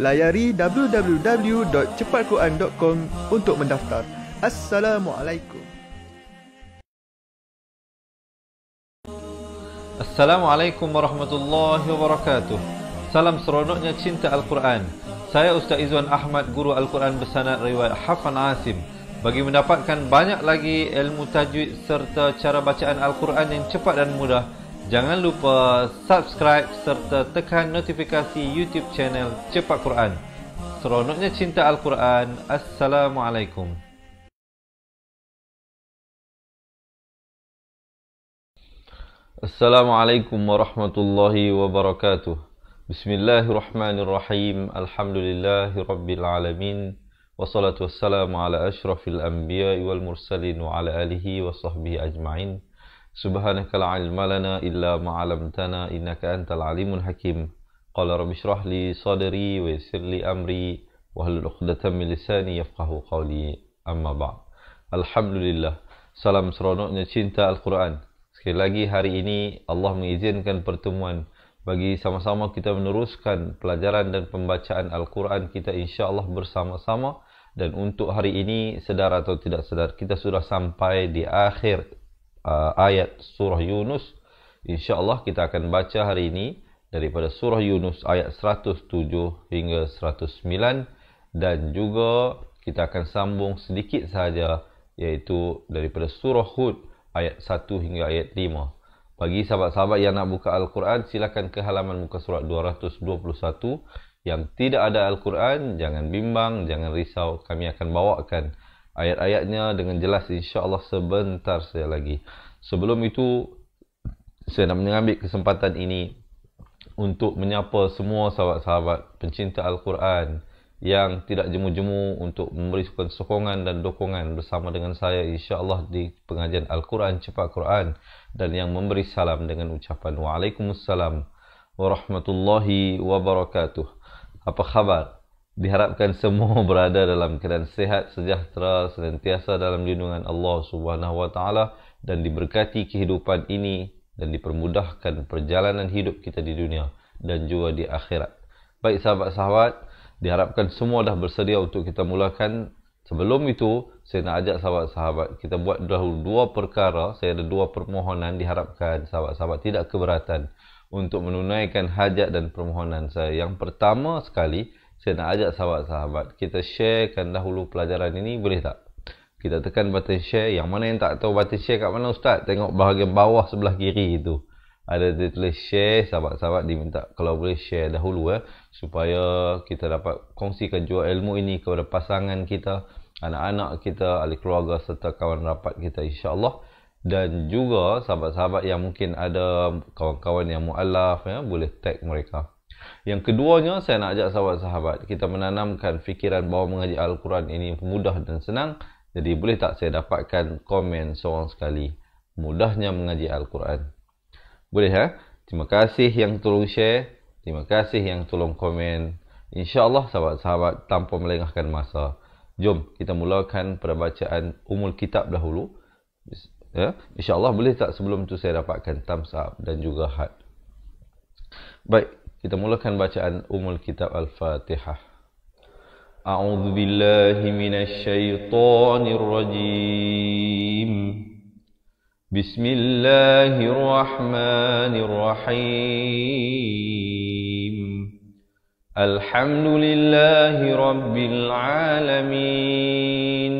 layari www.cepatquran.com untuk mendaftar. Assalamualaikum. Assalamualaikum warahmatullahi wabarakatuh. Salam seronoknya cinta Al-Quran. Saya Ustaz Izwan Ahmad, guru Al-Quran bersanad riwayat Hafan Asim. Bagi mendapatkan banyak lagi ilmu tajwid serta cara bacaan Al-Quran yang cepat dan mudah, Jangan lupa subscribe serta tekan notifikasi YouTube channel Cepat Quran. Seronoknya cinta Al-Quran. Assalamualaikum. Assalamualaikum warahmatullahi wabarakatuh. Bismillahirrahmanirrahim. Alhamdulillahirrabbilalamin. Wassalatu wassalamu ala ashrafil anbiya wal mursalin wa ala alihi wa sahbihi ajma'in. Subhanaka la ilma lana illa ma'alamtana innaka antal alimun hakim. Qala rabbi syrah li sadri wa yasir li amri wa halul uqdatan min lisani yafqahu qawli amma ba' Alhamdulillah. Salam seronoknya cinta Al-Quran. Sekali lagi hari ini Allah mengizinkan pertemuan bagi sama-sama kita meneruskan pelajaran dan pembacaan Al-Quran kita Allah bersama-sama. Dan untuk hari ini, sedar atau tidak sedar, kita sudah sampai di akhir uh, ayat surah Yunus. InsyaAllah kita akan baca hari ini daripada surah Yunus ayat 107 hingga 109 dan juga kita akan sambung sedikit saja iaitu daripada surah Hud ayat 1 hingga ayat 5. Bagi sahabat-sahabat yang nak buka Al-Quran, silakan ke halaman muka surat 221. Yang tidak ada Al-Quran, jangan bimbang, jangan risau. Kami akan bawakan al ayat-ayatnya dengan jelas insya-Allah sebentar saya lagi. Sebelum itu saya nak mengambil kesempatan ini untuk menyapa semua sahabat-sahabat pencinta Al-Quran yang tidak jemu-jemu untuk memberikan sokongan dan dukungan bersama dengan saya insya-Allah di pengajian Al-Quran Cepat Quran dan yang memberi salam dengan ucapan Waalaikumsalam warahmatullahi wabarakatuh. Apa khabar? diharapkan semua berada dalam keadaan sehat, sejahtera, sentiasa dalam lindungan Allah Subhanahu wa taala dan diberkati kehidupan ini dan dipermudahkan perjalanan hidup kita di dunia dan juga di akhirat. Baik sahabat-sahabat, diharapkan semua dah bersedia untuk kita mulakan. Sebelum itu, saya nak ajak sahabat-sahabat kita buat dahulu dua perkara, saya ada dua permohonan diharapkan sahabat-sahabat tidak keberatan untuk menunaikan hajat dan permohonan saya. Yang pertama sekali, saya nak ajak sahabat-sahabat kita sharekan dahulu pelajaran ini boleh tak? Kita tekan button share. Yang mana yang tak tahu button share kat mana ustaz? Tengok bahagian bawah sebelah kiri itu. Ada tulis share sahabat-sahabat diminta kalau boleh share dahulu eh supaya kita dapat kongsikan jua ilmu ini kepada pasangan kita, anak-anak kita, ahli keluarga serta kawan rapat kita insya-Allah. Dan juga sahabat-sahabat yang mungkin ada kawan-kawan yang mu'alaf ya, Boleh tag mereka yang keduanya saya nak ajak sahabat-sahabat kita menanamkan fikiran bahawa mengaji Al-Quran ini mudah dan senang. Jadi boleh tak saya dapatkan komen seorang sekali mudahnya mengaji Al-Quran. Boleh ya? Terima kasih yang tolong share. Terima kasih yang tolong komen. InsyaAllah sahabat-sahabat tanpa melengahkan masa. Jom kita mulakan perbacaan umul kitab dahulu. Ya? InsyaAllah boleh tak sebelum tu saya dapatkan thumbs up dan juga heart. Baik, kita mulakan bacaan Umul Kitab Al-Fatihah. أعوذ بالله من الشيطان الرجيم بسم الله الرحمن الرحيم الحمد لله رب العالمين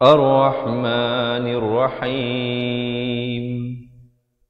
الرحمن الرحيم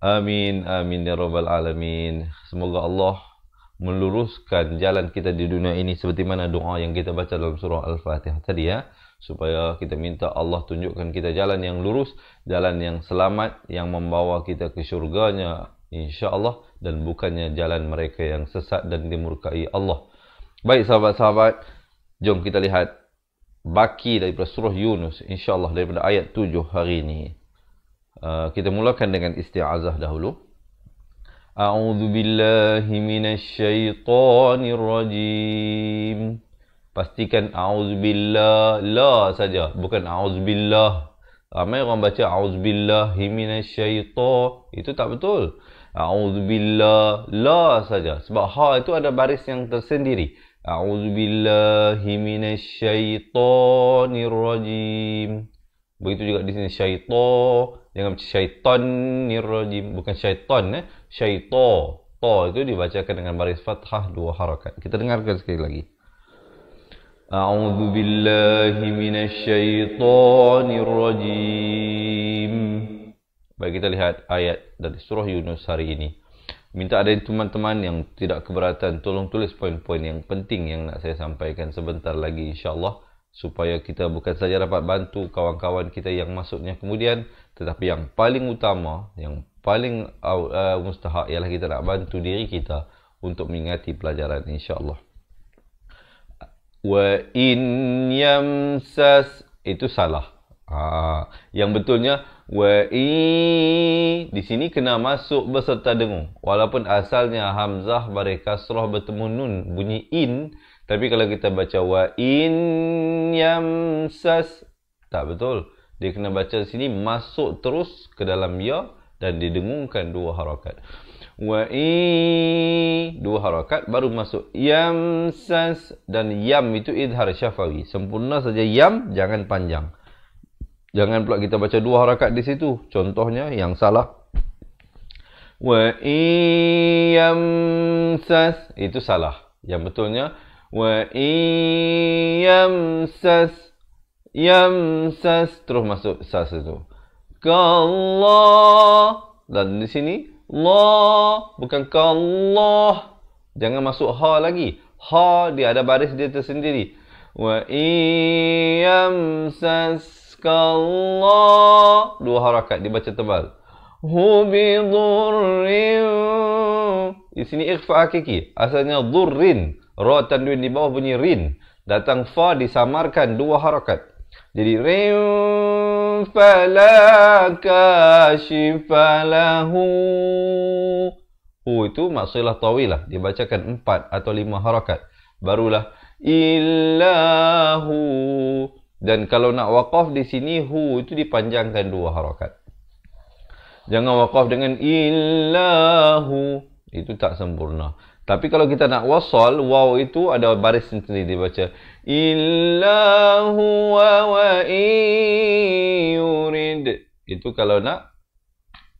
Amin, amin ya rabbal alamin. Semoga Allah meluruskan jalan kita di dunia ini seperti mana doa yang kita baca dalam surah Al-Fatihah tadi ya, supaya kita minta Allah tunjukkan kita jalan yang lurus, jalan yang selamat yang membawa kita ke syurganya insya-Allah dan bukannya jalan mereka yang sesat dan dimurkai Allah. Baik sahabat-sahabat, jom kita lihat baki daripada surah Yunus insya-Allah daripada ayat 7 hari ini. Uh, kita mulakan dengan isti'azah dahulu. A'udzu billahi minasyaitonir rajim. Pastikan a'udzubillah la saja, bukan a'udzubillah. Ramai orang baca a'udzubillahi minasyaitonir. Itu tak betul. A'udzubillah la saja. Sebab ha itu ada baris yang tersendiri. A'udzubillahi minasyaitonir rajim. Begitu juga di sini syaitonir Jangan macam syaitan ni rajim. Bukan syaitan eh. Syaito. To itu dibacakan dengan baris fathah dua harakat. Kita dengarkan sekali lagi. A'udhu billahi minasyaitanirrajim. Baik kita lihat ayat dari surah Yunus hari ini. Minta ada teman-teman yang tidak keberatan tolong tulis poin-poin yang penting yang nak saya sampaikan sebentar lagi insya-Allah supaya kita bukan saja dapat bantu kawan-kawan kita yang masuknya kemudian tetapi yang paling utama yang paling uh, mustahak ialah kita nak bantu diri kita untuk mengingati pelajaran insyaallah allah wa in itu salah ha yang betulnya wa i di sini kena masuk beserta dengung walaupun asalnya hamzah bare surah bertemu nun bunyi in tapi kalau kita baca wa in yamsas tak betul. Dia kena baca sini masuk terus ke dalam ya dan didengungkan dua harakat. Wa i dua harakat baru masuk yamsas dan yam itu idhar syafawi. Sempurna saja yam jangan panjang. Jangan pula kita baca dua harakat di situ. Contohnya yang salah wa yamsas itu salah. Yang betulnya وَإِنْ يَمْسَسْ يَمْسَسْ Terus masuk sas itu. كَاللَّهُ Dan di sini, Allah bukan kallah. Jangan masuk ha lagi. Ha dia ada baris dia tersendiri. Wa iyamsas kallah. Dua harakat dia baca tebal. Hu bi Di sini ikhfa hakiki. Asalnya durrin. Ra tanwin di bawah bunyi rin. Datang fa disamarkan dua harakat. Jadi rin falaka shifalahu. Hu itu maksudlah tawilah. Dia bacakan empat atau lima harakat. Barulah illahu. Dan kalau nak waqaf di sini hu itu dipanjangkan dua harakat. Jangan waqaf dengan illahu. Itu tak sempurna. Tapi kalau kita nak wasal, waw itu ada baris sendiri dibaca. Illa huwa wa yurid. Itu kalau nak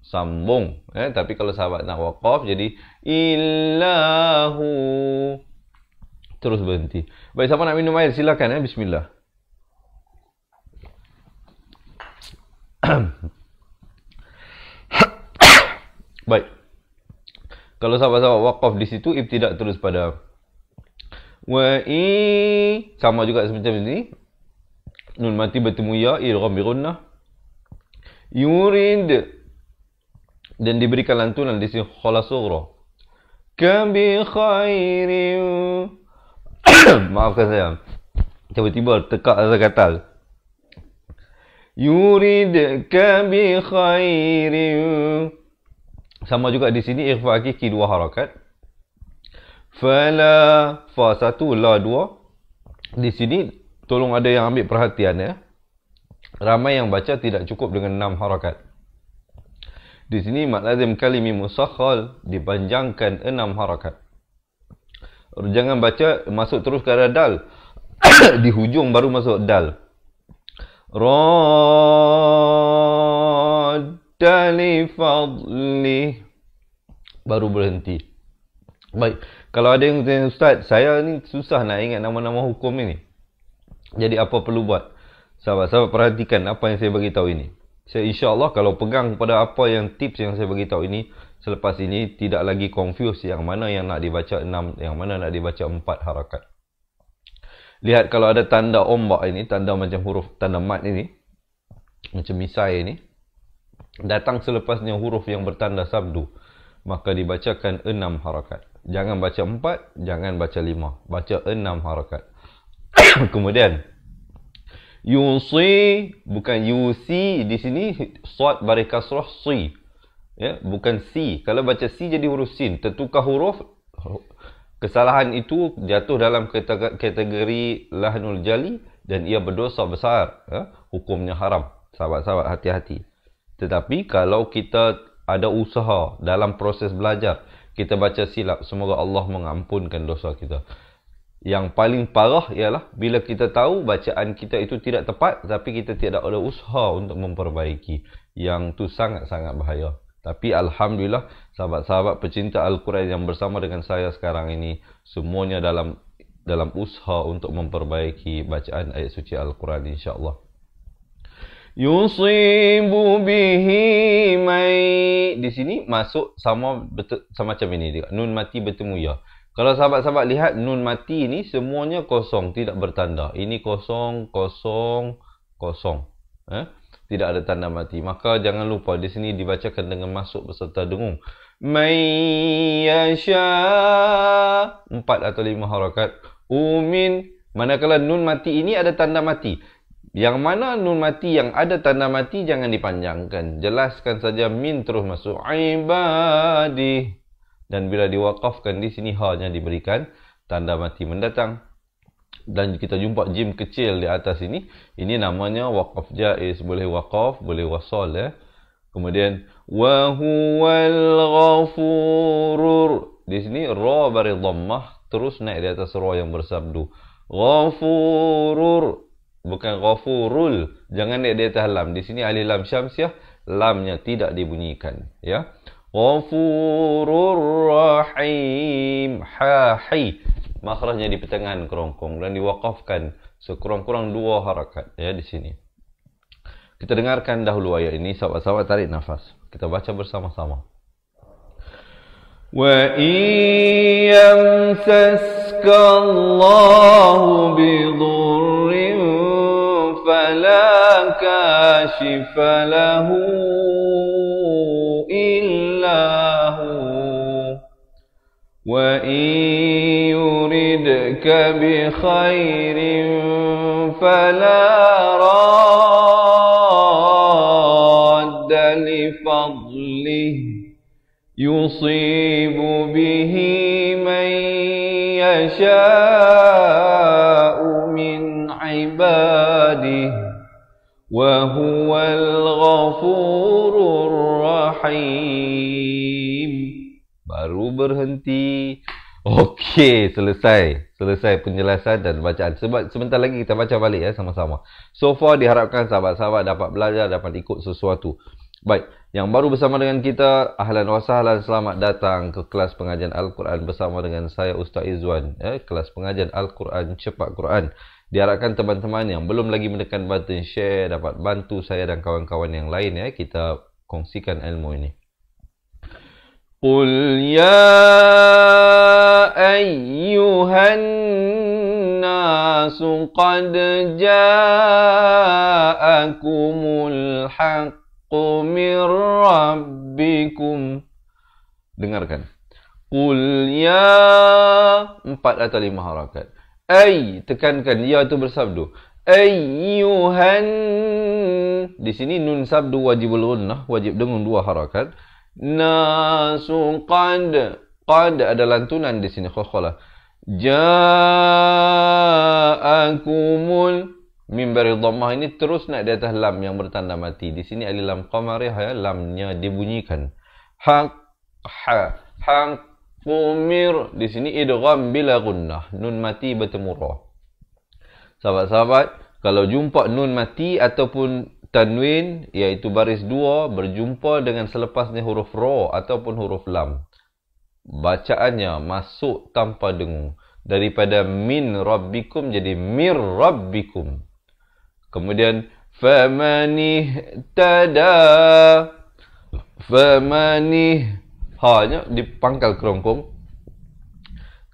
sambung. Eh? Tapi kalau sahabat nak wakaf, jadi Illa hu. Terus berhenti. Baik, siapa nak minum air? Silakan. Eh? Bismillah. Baik kalau sahabat-sahabat wakaf di situ ibtidak terus pada wa i sama juga seperti ini nun mati bertemu ya irham birunnah yurid dan diberikan lantunan di sini khalasughra kambi khairin maafkan saya tiba-tiba tekak rasa gatal yurid kambi khairin sama juga di sini ikhfa hakiki dua harakat fala fa satu la dua di sini tolong ada yang ambil perhatian ya ramai yang baca tidak cukup dengan enam harakat di sini mad lazim kalimi musakhal dipanjangkan enam harakat jangan baca masuk terus ke dal di hujung baru masuk dal ra hatta fadli baru berhenti baik kalau ada yang tanya ustaz saya ni susah nak ingat nama-nama hukum ini jadi apa perlu buat sahabat-sahabat perhatikan apa yang saya bagi tahu ini saya insyaallah kalau pegang pada apa yang tips yang saya bagi tahu ini selepas ini tidak lagi confuse yang mana yang nak dibaca enam, yang mana nak dibaca empat harakat lihat kalau ada tanda ombak ini tanda macam huruf tanda mat ini macam misai ini datang selepasnya huruf yang bertanda sabdu maka dibacakan enam harakat jangan baca empat jangan baca lima baca enam harakat kemudian yusi bukan yusi di sini suat barikasrah si ya bukan si kalau baca si jadi huruf sin tertukar huruf kesalahan itu jatuh dalam kategori lahnul jali dan ia berdosa besar ya? hukumnya haram sahabat-sahabat hati-hati tetapi kalau kita ada usaha dalam proses belajar, kita baca silap, semoga Allah mengampunkan dosa kita. Yang paling parah ialah bila kita tahu bacaan kita itu tidak tepat tapi kita tidak ada usaha untuk memperbaiki. Yang tu sangat-sangat bahaya. Tapi alhamdulillah sahabat-sahabat pecinta Al-Quran yang bersama dengan saya sekarang ini semuanya dalam dalam usaha untuk memperbaiki bacaan ayat suci Al-Quran insya-Allah yusibu bihi mai di sini masuk sama betul sama macam ini dekat nun mati bertemu ya kalau sahabat-sahabat lihat nun mati ni semuanya kosong tidak bertanda ini kosong kosong kosong eh? tidak ada tanda mati maka jangan lupa di sini dibacakan dengan masuk beserta dengung mai yasha empat atau lima harakat umin manakala nun mati ini ada tanda mati yang mana nun mati yang ada tanda mati jangan dipanjangkan. Jelaskan saja min terus masuk ibadi. Dan bila diwakafkan di sini hanya diberikan tanda mati mendatang. Dan kita jumpa jim kecil di atas ini. Ini namanya wakaf jais. Boleh wakaf, boleh wasol. Ya. Eh. Kemudian, Wahuwal ghafurur. Di sini, ra bari dhammah. Terus naik di atas ra yang bersabdu. Ghafurur bukan ghafurul jangan dia dia lam di sini alif lam syamsiah lamnya tidak dibunyikan ya ghafurur rahim ha hi makhrajnya di pertengahan kerongkong dan diwakafkan sekurang-kurang dua harakat ya di sini kita dengarkan dahulu ayat ini sahabat-sahabat tarik nafas kita baca bersama-sama وإن يمسسك الله بضر فلا كاشف له إلا هو وإن يردك بخير فلا راد يصيب به من يشاء من عباده وهو الغفور الرحيم baru berhenti okey selesai selesai penjelasan dan bacaan sebab sebentar lagi kita baca balik ya sama-sama so far diharapkan sahabat-sahabat dapat belajar dapat ikut sesuatu Baik, yang baru bersama dengan kita, ahlan wa sahlan, selamat datang ke kelas pengajian Al-Quran bersama dengan saya Ustaz Izwan. Eh, kelas pengajian Al-Quran, cepat Quran. Diharapkan teman-teman yang belum lagi menekan button share dapat bantu saya dan kawan-kawan yang lain ya. Eh, kita kongsikan ilmu ini. Qul ya أيها الناس قد جاءكم الحق min rabbikum dengarkan qul ya empat atau lima harakat ay tekankan ya tu bersabdu ayyuhan di sini nun sabdu wajibul gunnah wajib dengan dua harakat nasu qad qad ada lantunan di sini khakhalah ja'akumul Mimbari dhammah ini terus naik di atas lam yang bertanda mati. Di sini ada lam qamariyah ya, lamnya dibunyikan. Hak ha hang umir di sini idgham bila gunnah. Nun mati bertemu ra. Sahabat-sahabat, kalau jumpa nun mati ataupun tanwin iaitu baris dua berjumpa dengan selepasnya huruf ra ataupun huruf lam. Bacaannya masuk tanpa dengung daripada min rabbikum jadi mir rabbikum. Kemudian famanih tada famanih hanya di pangkal kerongkong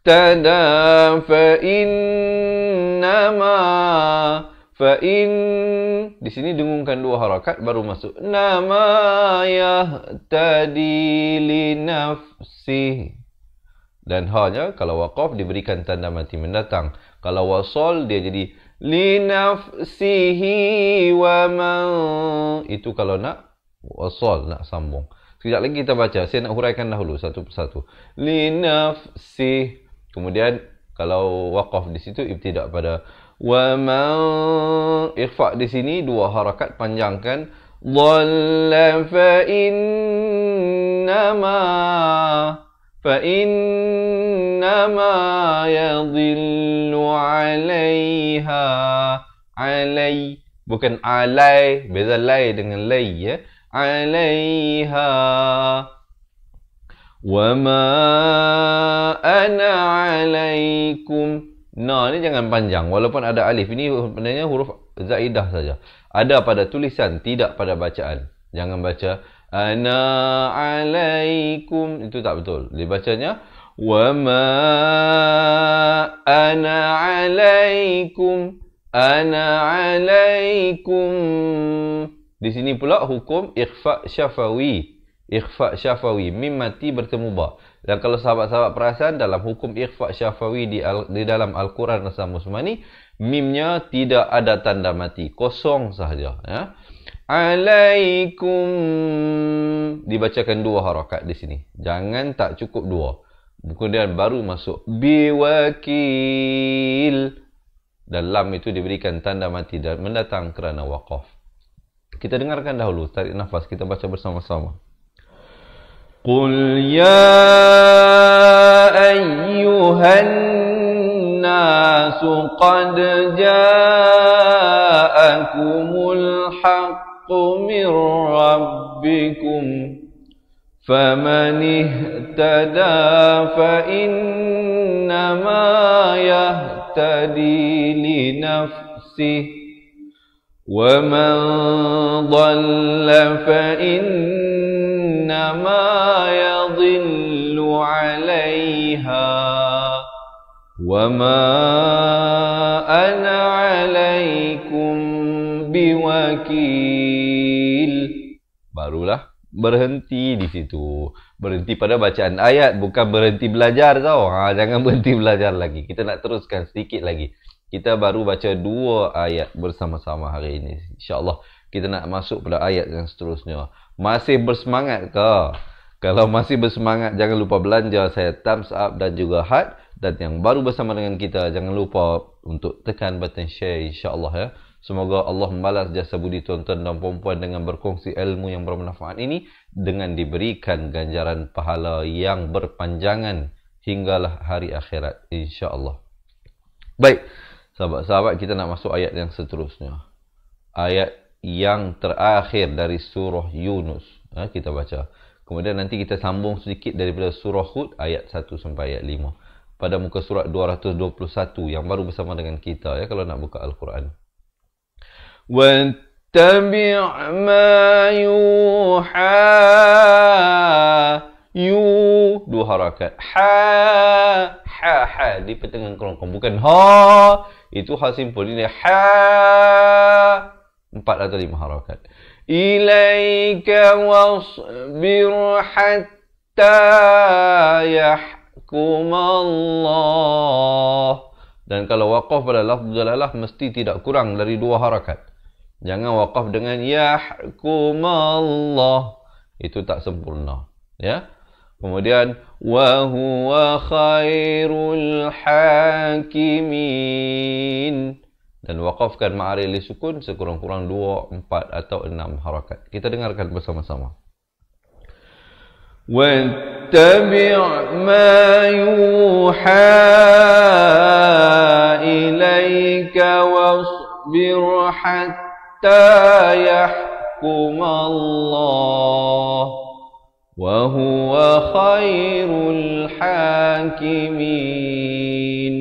tada fa innama fa in di sini dengungkan dua harakat baru masuk nama ya tadi nafsi dan hanya kalau waqaf diberikan tanda mati mendatang kalau wasol dia jadi linafsihi wa man itu kalau nak wasal nak sambung sekejap lagi kita baca saya nak huraikan dahulu satu persatu linafsi kemudian kalau waqaf di situ ibtidak pada wa man ikhfa di sini dua harakat panjangkan dhalla fa innama فإنما يضل عليها علي bukan alai beza lai dengan lai ya عليها وما أنا عليكم Nah ni jangan panjang walaupun ada alif ini sebenarnya huruf zaidah saja ada pada tulisan tidak pada bacaan jangan baca ana alaikum itu tak betul dia bacanya wa ma ana alaikum ana alaikum di sini pula hukum ikhfa syafawi ikhfa syafawi mim mati bertemu ba dan kalau sahabat-sahabat perasan dalam hukum ikhfa syafawi di, al- di dalam al-Quran Rasul Musmani mimnya tidak ada tanda mati kosong sahaja ya alaikum. Dibacakan dua harakat di sini. Jangan tak cukup dua. Kemudian baru masuk biwakil. Dan lam itu diberikan tanda mati dan mendatang kerana waqaf. Kita dengarkan dahulu tarik nafas kita baca bersama-sama. Qul ya ayyuhan nasu qad ja'akumul haqq الحق من ربكم فمن اهتدى فإنما يهتدي لنفسه ومن ضل فإنما يضل عليها وما أنا berhenti di situ. Berhenti pada bacaan ayat, bukan berhenti belajar tau. Ha, jangan berhenti belajar lagi. Kita nak teruskan sedikit lagi. Kita baru baca dua ayat bersama-sama hari ini. InsyaAllah kita nak masuk pada ayat yang seterusnya. Masih bersemangat ke? Kalau masih bersemangat, jangan lupa belanja saya thumbs up dan juga heart. Dan yang baru bersama dengan kita, jangan lupa untuk tekan button share insyaAllah ya. Semoga Allah membalas jasa budi tuan-tuan dan puan-puan dengan berkongsi ilmu yang bermanfaat ini dengan diberikan ganjaran pahala yang berpanjangan hinggalah hari akhirat insya-Allah. Baik, sahabat-sahabat kita nak masuk ayat yang seterusnya. Ayat yang terakhir dari surah Yunus. Ha, kita baca. Kemudian nanti kita sambung sedikit daripada surah Hud ayat 1 sampai ayat 5. Pada muka surat 221 yang baru bersama dengan kita ya kalau nak buka Al-Quran. واتبع ما يوحى يو دو حركات حا حا حا دي pertengahan kerongkong bukan ha itu ha simple ini ha empat atau lima harakat ilaika wasbir hatta yahkum Allah dan kalau waqaf pada lafz jalalah mesti tidak kurang dari dua harakat Jangan wakaf dengan yahkumallah. Itu tak sempurna. Ya. Kemudian wa khairul hakimin dan wakafkan ma'ari li sukun sekurang-kurang dua empat atau enam harakat. Kita dengarkan bersama-sama. Wa tabi' ma yuha ilaika wasbir hatta حتى يحكم الله وهو خير الحاكمين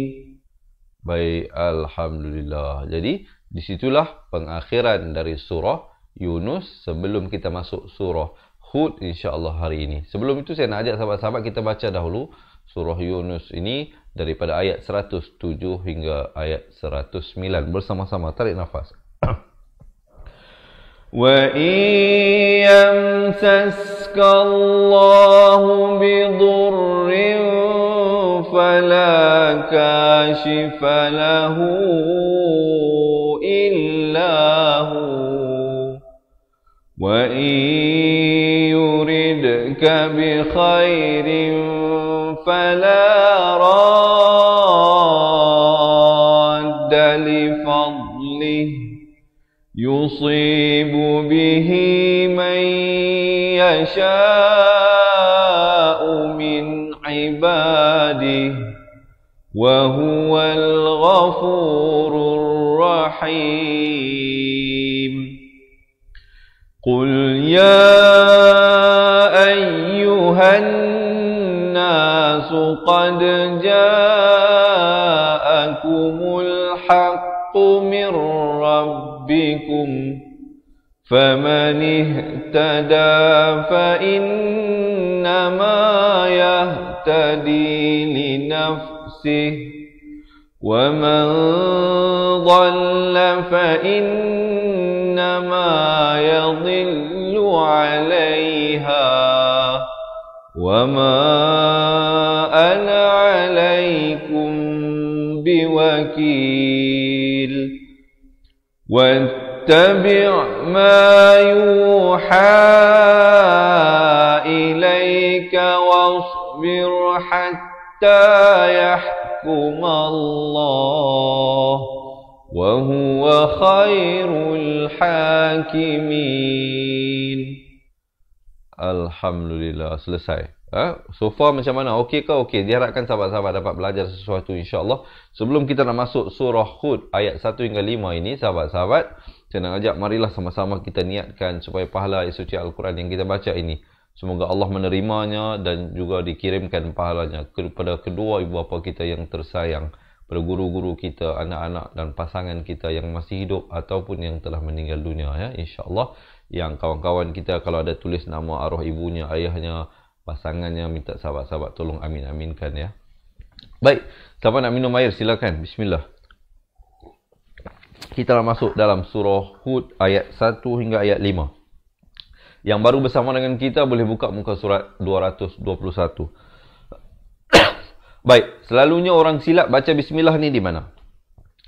Baik, Alhamdulillah. Jadi, di situlah pengakhiran dari surah Yunus sebelum kita masuk surah Hud insya Allah hari ini. Sebelum itu, saya nak ajak sahabat-sahabat kita baca dahulu surah Yunus ini daripada ayat 107 hingga ayat 109 bersama-sama tarik nafas. وإن يمسسك الله بضر فلا كاشف له إلا هو وإن يردك بخير فلا يصيب به من يشاء من عباده وهو الغفور الرحيم قل يا أيها الناس قد جاءكم الحق من ربكم فمن اهتدى فإنما يهتدي لنفسه ومن ضل فإنما يضل عليها وما أنا عليكم بوكيل واتبع ما يوحى إليك واصبر حتى يحكم الله وهو خير الحاكمين لله selesai ha? so far macam mana okey ke okey diharapkan sahabat-sahabat dapat belajar sesuatu insyaallah sebelum kita nak masuk surah hud ayat 1 hingga 5 ini sahabat-sahabat saya nak ajak marilah sama-sama kita niatkan supaya pahala ayat suci al-Quran yang kita baca ini semoga Allah menerimanya dan juga dikirimkan pahalanya kepada kedua ibu bapa kita yang tersayang kepada guru-guru kita, anak-anak dan pasangan kita yang masih hidup ataupun yang telah meninggal dunia ya insyaallah yang kawan-kawan kita kalau ada tulis nama arwah ibunya, ayahnya, pasangannya minta sahabat-sahabat tolong amin-aminkan ya. Baik, siapa nak minum air silakan. Bismillah. Kita masuk dalam surah Hud ayat 1 hingga ayat 5. Yang baru bersama dengan kita boleh buka muka surat 221. Baik, selalunya orang silap baca bismillah ni di mana?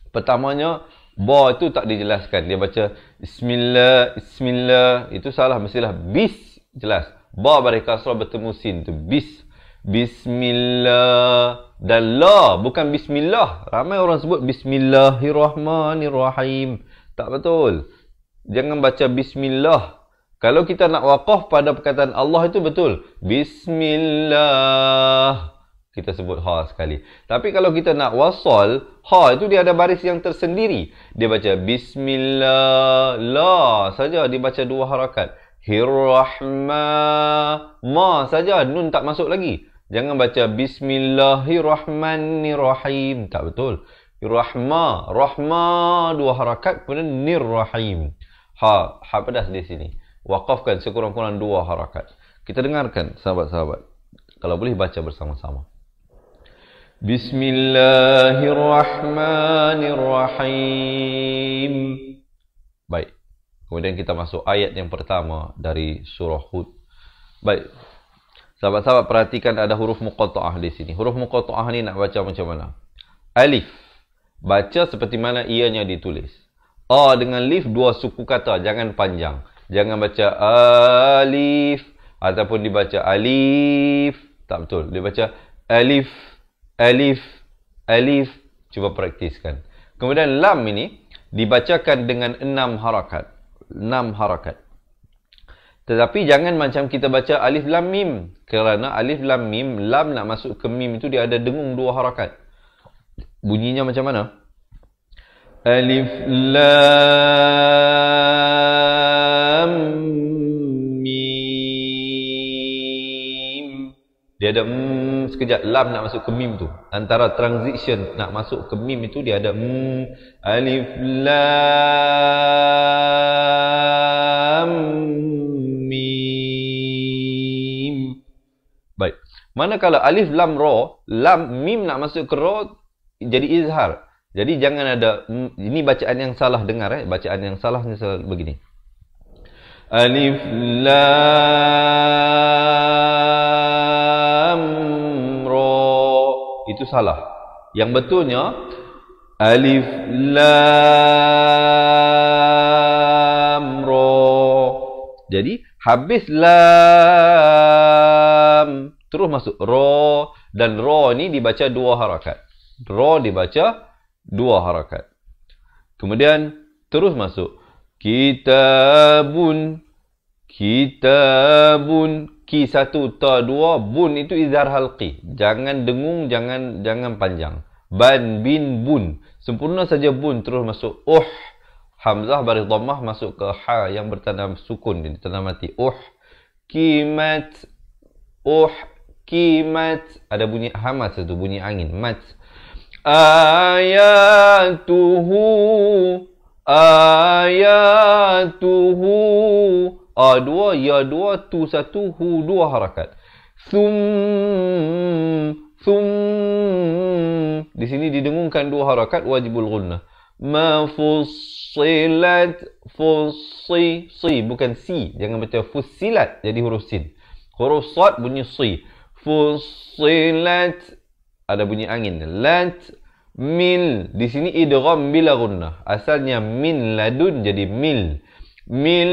Pertamanya ba itu tak dijelaskan. Dia baca bismillah, bismillah. Itu salah mestilah bis jelas. Ba baris kasrah bertemu sin tu. Bis. Bismillah. Dan la. Bukan bismillah. Ramai orang sebut bismillahirrahmanirrahim. Tak betul. Jangan baca bismillah. Kalau kita nak wakaf pada perkataan Allah itu betul. Bismillah. Kita sebut ha sekali. Tapi kalau kita nak wasal, ha itu dia ada baris yang tersendiri. Dia baca bismillah. La saja dia baca dua harakat hirrahma Ma saja nun tak masuk lagi. Jangan baca Bismillahirrahmanirrahim. Tak betul. Hirrahma, Rahma dua harakat kemudian Nirrahim. Ha, ha pedas di sini. Wakafkan sekurang-kurang dua harakat. Kita dengarkan sahabat-sahabat. Kalau boleh baca bersama-sama. Bismillahirrahmanirrahim. Kemudian kita masuk ayat yang pertama dari surah Hud. Baik. Sahabat-sahabat perhatikan ada huruf muqatta'ah di sini. Huruf muqatta'ah ni nak baca macam mana? Alif. Baca seperti mana ianya ditulis. A dengan lif dua suku kata. Jangan panjang. Jangan baca alif. Ataupun dibaca alif. Tak betul. Dia baca alif. Alif. Alif. Cuba praktiskan. Kemudian lam ini dibacakan dengan enam harakat enam harakat. Tetapi jangan macam kita baca alif lam mim. Kerana alif lam mim, lam nak masuk ke mim itu dia ada dengung dua harakat. Bunyinya macam mana? Alif lam mim. Dia ada mm, sekejap lam nak masuk ke mim tu. Antara transition nak masuk ke mim itu dia ada mm, alif lam Manakala alif lam ro, lam mim nak masuk ke ro jadi izhar. Jadi jangan ada mm, ini bacaan yang salah dengar eh bacaan yang salahnya salah begini. Alif lam ro itu salah. Yang betulnya alif lam ro. Jadi habis lam terus masuk ro dan ro ni dibaca dua harakat. Ro dibaca dua harakat. Kemudian terus masuk kitabun kitabun ki satu ta dua bun itu izhar halqi. Jangan dengung, jangan jangan panjang. Ban bin bun. Sempurna saja bun terus masuk uh hamzah baris dhammah masuk ke ha yang bertanda sukun di tanda mati uh kimat uh hukimat ada bunyi hamas tu bunyi angin mat ayatuhu ayatuhu a ah, dua ya dua tu satu hu dua harakat thum thum di sini didengungkan dua harakat wajibul gunnah mafussilat fussi si bukan si jangan baca fussilat jadi huruf sin huruf sad bunyi si fussilat ada bunyi angin lat mil di sini idgham bila gunnah asalnya min ladun jadi mil min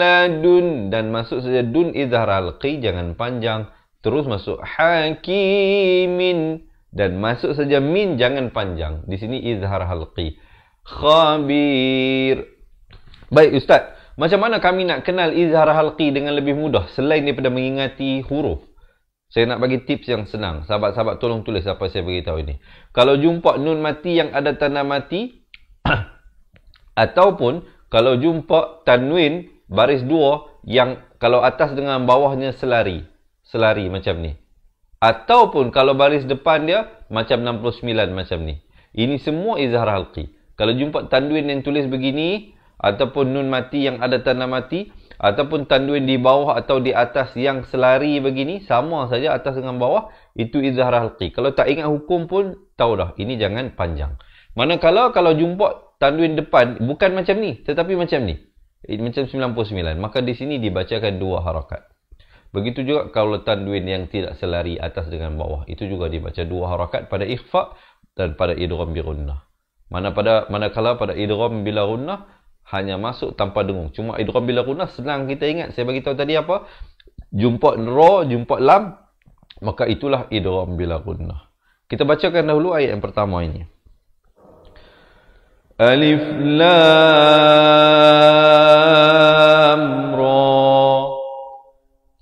ladun dan masuk saja dun izhar alqi jangan panjang terus masuk hakimin dan masuk saja min jangan panjang di sini izhar halqi khabir baik ustaz macam mana kami nak kenal izhar halqi dengan lebih mudah selain daripada mengingati huruf saya nak bagi tips yang senang. Sahabat-sahabat tolong tulis apa saya beritahu ini. Kalau jumpa nun mati yang ada tanda mati. ataupun kalau jumpa tanwin baris dua yang kalau atas dengan bawahnya selari. Selari macam ni. Ataupun kalau baris depan dia macam 69 macam ni. Ini semua izhar halqi. Kalau jumpa tanwin yang tulis begini ataupun nun mati yang ada tanda mati ataupun tanduin di bawah atau di atas yang selari begini sama saja atas dengan bawah itu izhar halqi kalau tak ingat hukum pun tahu dah ini jangan panjang manakala kalau jumpa tanduin depan bukan macam ni tetapi macam ni eh, macam 99 maka di sini dibacakan dua harakat begitu juga kalau tanduin yang tidak selari atas dengan bawah itu juga dibaca dua harakat pada ikhfa dan pada idgham bi gunnah mana pada manakala pada idgham bila gunnah hanya masuk tanpa dengung. Cuma idram bila gunnah senang kita ingat. Saya bagi tahu tadi apa? Jumpa ra, jumpa lam, maka itulah idram bila kunah. Kita bacakan dahulu ayat yang pertama ini. Alif lam ra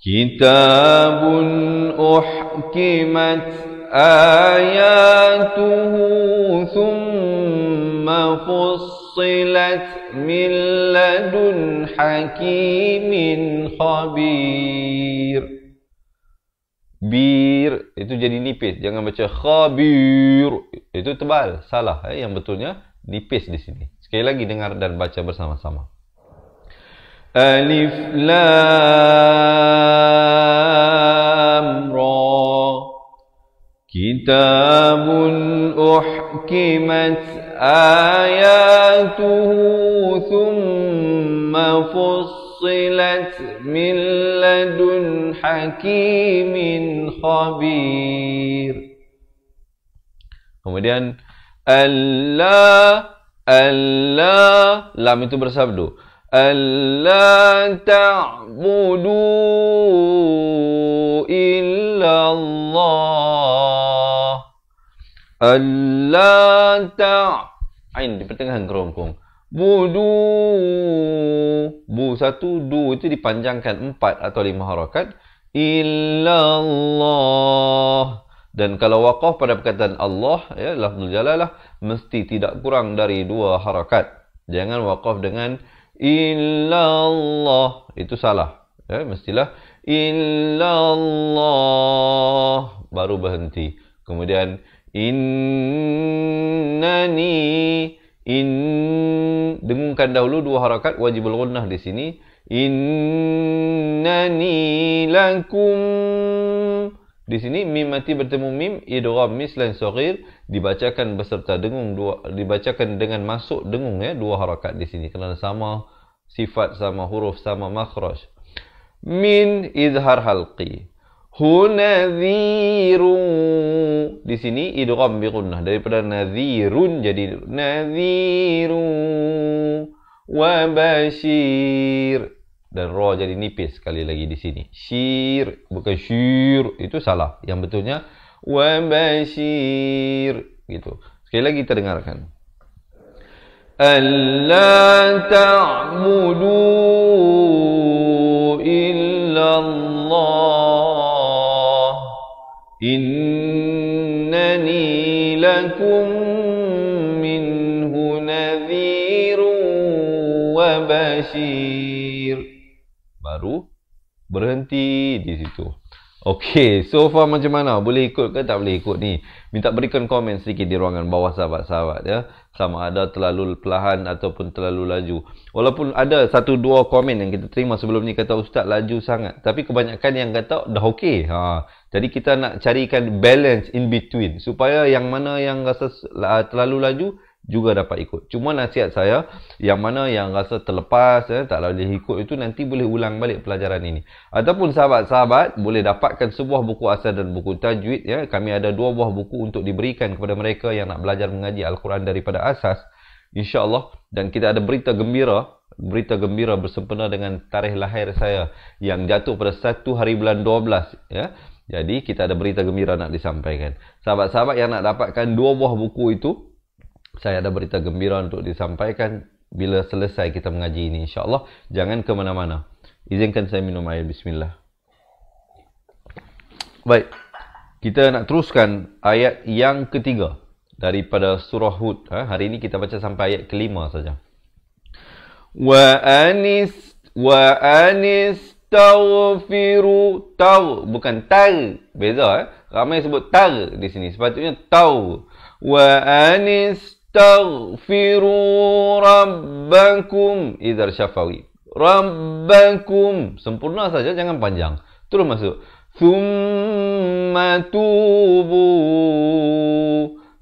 Kitabun uhkimat آياته thumma فصلت min ladun hakimin khabir bir itu jadi nipis jangan baca khabir itu tebal salah eh? yang betulnya nipis di sini sekali lagi dengar dan baca bersama-sama alif lam ra كتاب أحكمت آياته ثم فصلت من لدن حكيم خبير Kemudian Alla Alla Lam itu bersabdu Alla ta'budu illallah Allah ta Ain di pertengahan kerongkong Budu Bu satu du itu dipanjangkan empat atau lima harakat Allah Dan kalau waqaf pada perkataan Allah ya, Lafzul jalalah Mesti tidak kurang dari dua harakat Jangan waqaf dengan Allah Itu salah ya, Mestilah Allah Baru berhenti Kemudian innani in dengungkan dahulu dua harakat wajibul gunnah di sini innani lakum di sini mim mati bertemu mim idgham mislan saghir dibacakan beserta dengung dua dibacakan dengan masuk dengung ya dua harakat di sini kerana sama sifat sama huruf sama makhraj min izhar halqi hunaziru di sini idgham bi gunnah daripada nazirun jadi naziru wa bashir dan ra jadi nipis sekali lagi di sini syir bukan syir itu salah yang betulnya wa bashir gitu sekali lagi kita dengarkan alla ta'budu illallah لكم منه نذير وبشير baru berhenti di situ Okey, so far macam mana? Boleh ikut ke tak boleh ikut ni? Minta berikan komen sedikit di ruangan bawah sahabat-sahabat ya. Sama ada terlalu perlahan ataupun terlalu laju. Walaupun ada satu dua komen yang kita terima sebelum ni kata ustaz laju sangat. Tapi kebanyakan yang kata dah okey. Ha. Jadi kita nak carikan balance in between. Supaya yang mana yang rasa terlalu laju, juga dapat ikut. Cuma nasihat saya yang mana yang rasa terlepas eh, tak boleh ikut itu nanti boleh ulang balik pelajaran ini. Ataupun sahabat-sahabat boleh dapatkan sebuah buku asal dan buku tajwid ya. Kami ada dua buah buku untuk diberikan kepada mereka yang nak belajar mengaji Al-Quran daripada asas insya-Allah dan kita ada berita gembira berita gembira bersempena dengan tarikh lahir saya yang jatuh pada satu hari bulan 12 ya. Jadi kita ada berita gembira nak disampaikan. Sahabat-sahabat yang nak dapatkan dua buah buku itu saya ada berita gembira untuk disampaikan bila selesai kita mengaji ini insyaallah jangan ke mana-mana izinkan saya minum air bismillah baik kita nak teruskan ayat yang ketiga daripada surah hud ha, hari ini kita baca sampai ayat kelima saja wa anis wa anis taufiru tau bukan tar beza eh ramai sebut tar di sini sepatutnya tau wa anis istaghfiru rabbakum idhar syafawi. Rabbakum. Sempurna saja, jangan panjang. Terus masuk. Thumma tubu.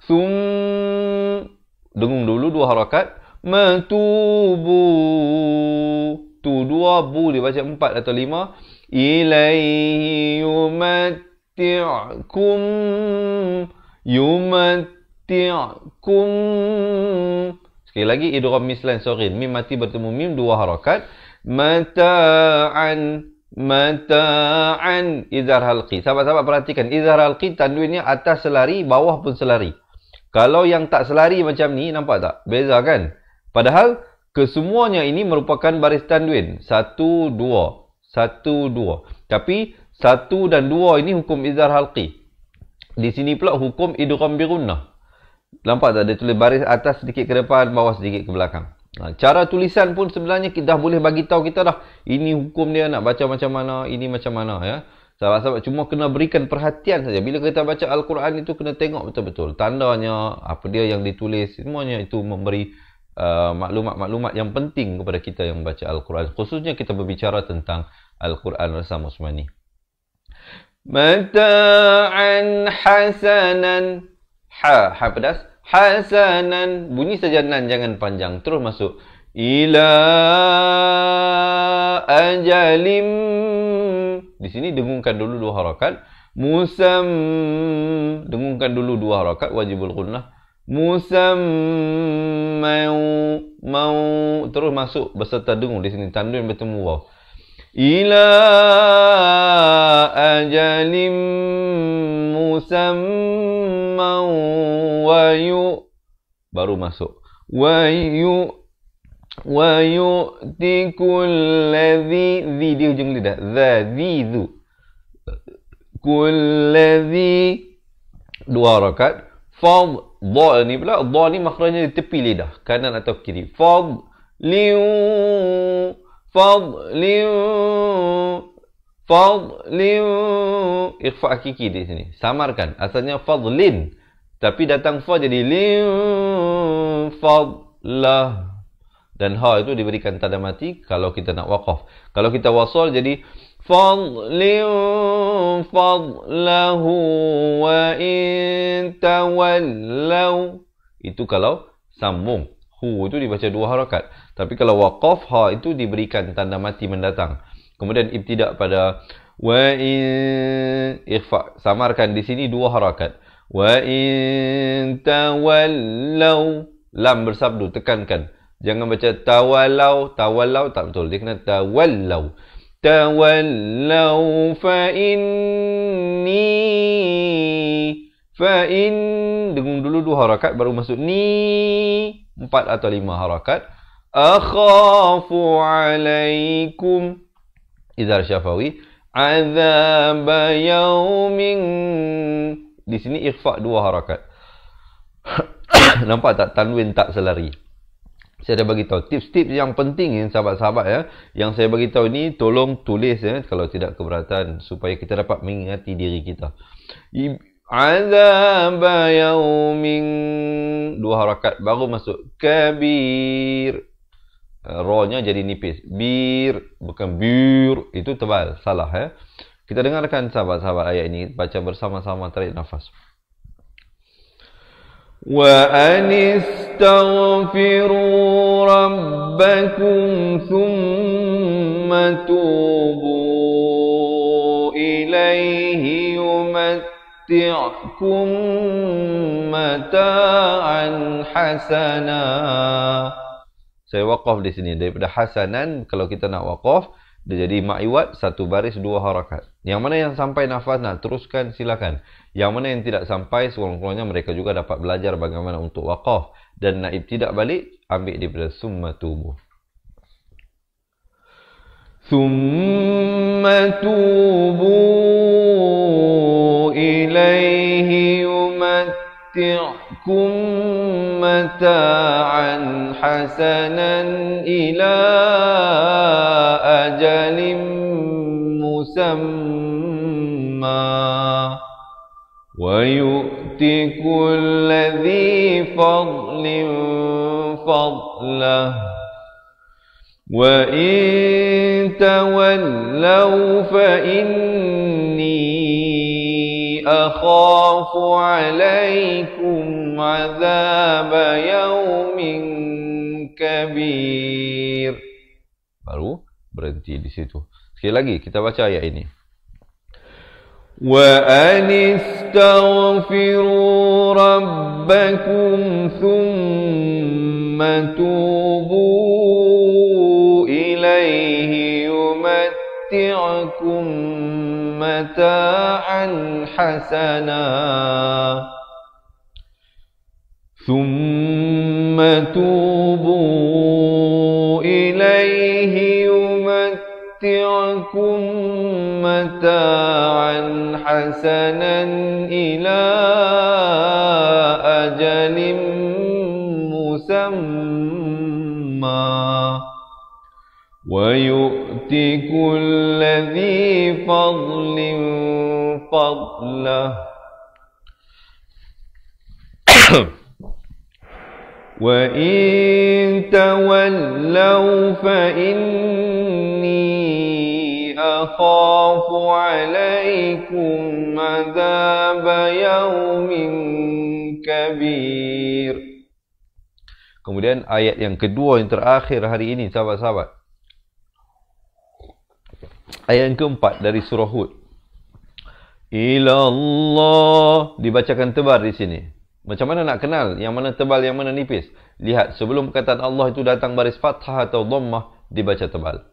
Thum. Dengung dulu dua harakat. Matubu. Tu dua bu dibaca empat atau lima. Ilaihi yumat isti'kum sekali lagi idgham mislan sorry mim mati bertemu mim dua harakat mata'an mata'an izhar halqi sahabat-sahabat perhatikan izhar halqi tanwinnya atas selari bawah pun selari kalau yang tak selari macam ni nampak tak beza kan padahal kesemuanya ini merupakan baris tanwin dua satu dua tapi satu dan dua ini hukum izhar halqi di sini pula hukum idgham birunnah nampak tak dia tulis baris atas sedikit ke depan bawah sedikit ke belakang ha, cara tulisan pun sebenarnya kita boleh bagi tahu kita dah ini hukum dia nak baca macam mana ini macam mana ya sahabat-sahabat cuma kena berikan perhatian saja bila kita baca al-Quran itu kena tengok betul-betul tandanya apa dia yang ditulis semuanya itu memberi Uh, maklumat-maklumat yang penting kepada kita yang baca Al-Quran khususnya kita berbicara tentang Al-Quran Rasam Usmani Mata'an hasanan Ha, ha pedas hasanan bunyi saja nan jangan panjang terus masuk ila ajalim di sini dengungkan dulu dua harakat musam dengungkan dulu dua harakat wajibul gunnah musam mau mau terus masuk beserta dengung di sini tanwin bertemu waw إلى أجل مسمى ويو baru masuk ويو ويو كل ذي ذي دي ujung lidah ذا ذي ذو كل ذي dua rakaat fad dal ni pula dal ni makhrajnya di tepi lidah kanan atau kiri fad liu فضل فضل إخفاء حقيقي di sini samarkan asalnya fadlin tapi datang fa jadi lim fadla dan ha itu diberikan tanda mati kalau kita nak waqaf kalau kita wasal jadi fadlin fadlahu wa in tawallau itu kalau sambung hu itu dibaca dua harakat tapi kalau waqaf ha itu diberikan tanda mati mendatang. Kemudian ibtidak pada wa in ikhfa samarkan di sini dua harakat. Wa in tawallau lam bersabdu tekankan. Jangan baca tawallau, tawallau tak betul. Dia kena tawallau. Tawallau fa inni fa in dengung dulu dua harakat baru masuk ni empat atau lima harakat. أخاف عليكم إذا الشفوي عذاب يوم Di sini ikhfa dua harakat. Nampak tak tanwin tak selari. Saya dah bagi tahu tips-tips yang penting ya sahabat-sahabat ya. Yang saya bagi tahu ni tolong tulis ya kalau tidak keberatan supaya kita dapat mengingati diri kita. Azab yaumin dua harakat baru masuk kabir. Eh, Rohnya jadi nipis. Bir, bukan bir, itu tebal, salah ya. Kita dengarkan sahabat-sahabat ayat ini, baca bersama-sama tarik nafas. Wa anistaghfiru rabbakum thumma tubu ilaihi yumatti'kum mata'an hasanah saya waqaf di sini daripada hasanan kalau kita nak waqaf dia jadi ma'iwat satu baris dua harakat yang mana yang sampai nafas nak teruskan silakan yang mana yang tidak sampai sekurang-kurangnya mereka juga dapat belajar bagaimana untuk waqaf dan naib tidak balik ambil daripada summa tubuh ثم توبوا إليه يمتعكم متاعا حسنا إلى أجل مسمى ويؤت كل ذي فضل فضله وإن تولوا فإن أخاف عليكم عذاب يوم kabir. Baru berhenti di situ. Sekali lagi kita baca ayat ini. Wa anistaghfiru rabbakum thumma tubu ilayhi yumatti'akum متاعا حسنا ثم توبوا إليه يمتعكم متاعا حسنا إلى أجل مسمى ويؤمن يؤتي كل ذي فضل فضله وإن تولوا فإني أخاف عليكم عذاب يوم كبير Kemudian ayat yang kedua yang terakhir hari ini sahabat-sahabat Ayat yang keempat dari surah Hud. Ila Allah dibacakan tebal di sini. Macam mana nak kenal yang mana tebal yang mana nipis? Lihat sebelum perkataan Allah itu datang baris fathah atau dhammah dibaca tebal.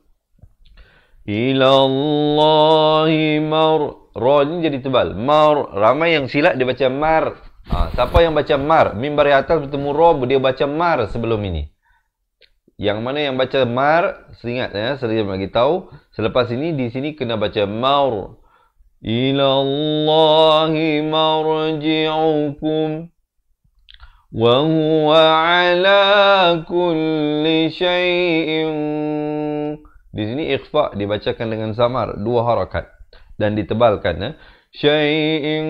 Ila Allah mar ra ini jadi tebal. Mar ramai yang silap dibaca mar. Ha, siapa yang baca mar mimbar yang atas bertemu ra dia baca mar sebelum ini yang mana yang baca mar seingat ya saya bagi tahu selepas ini di sini kena baca maur ila allahi marji'ukum wa huwa ala kulli shay'in di sini ikhfa dibacakan dengan samar dua harakat dan ditebalkan ya shay'in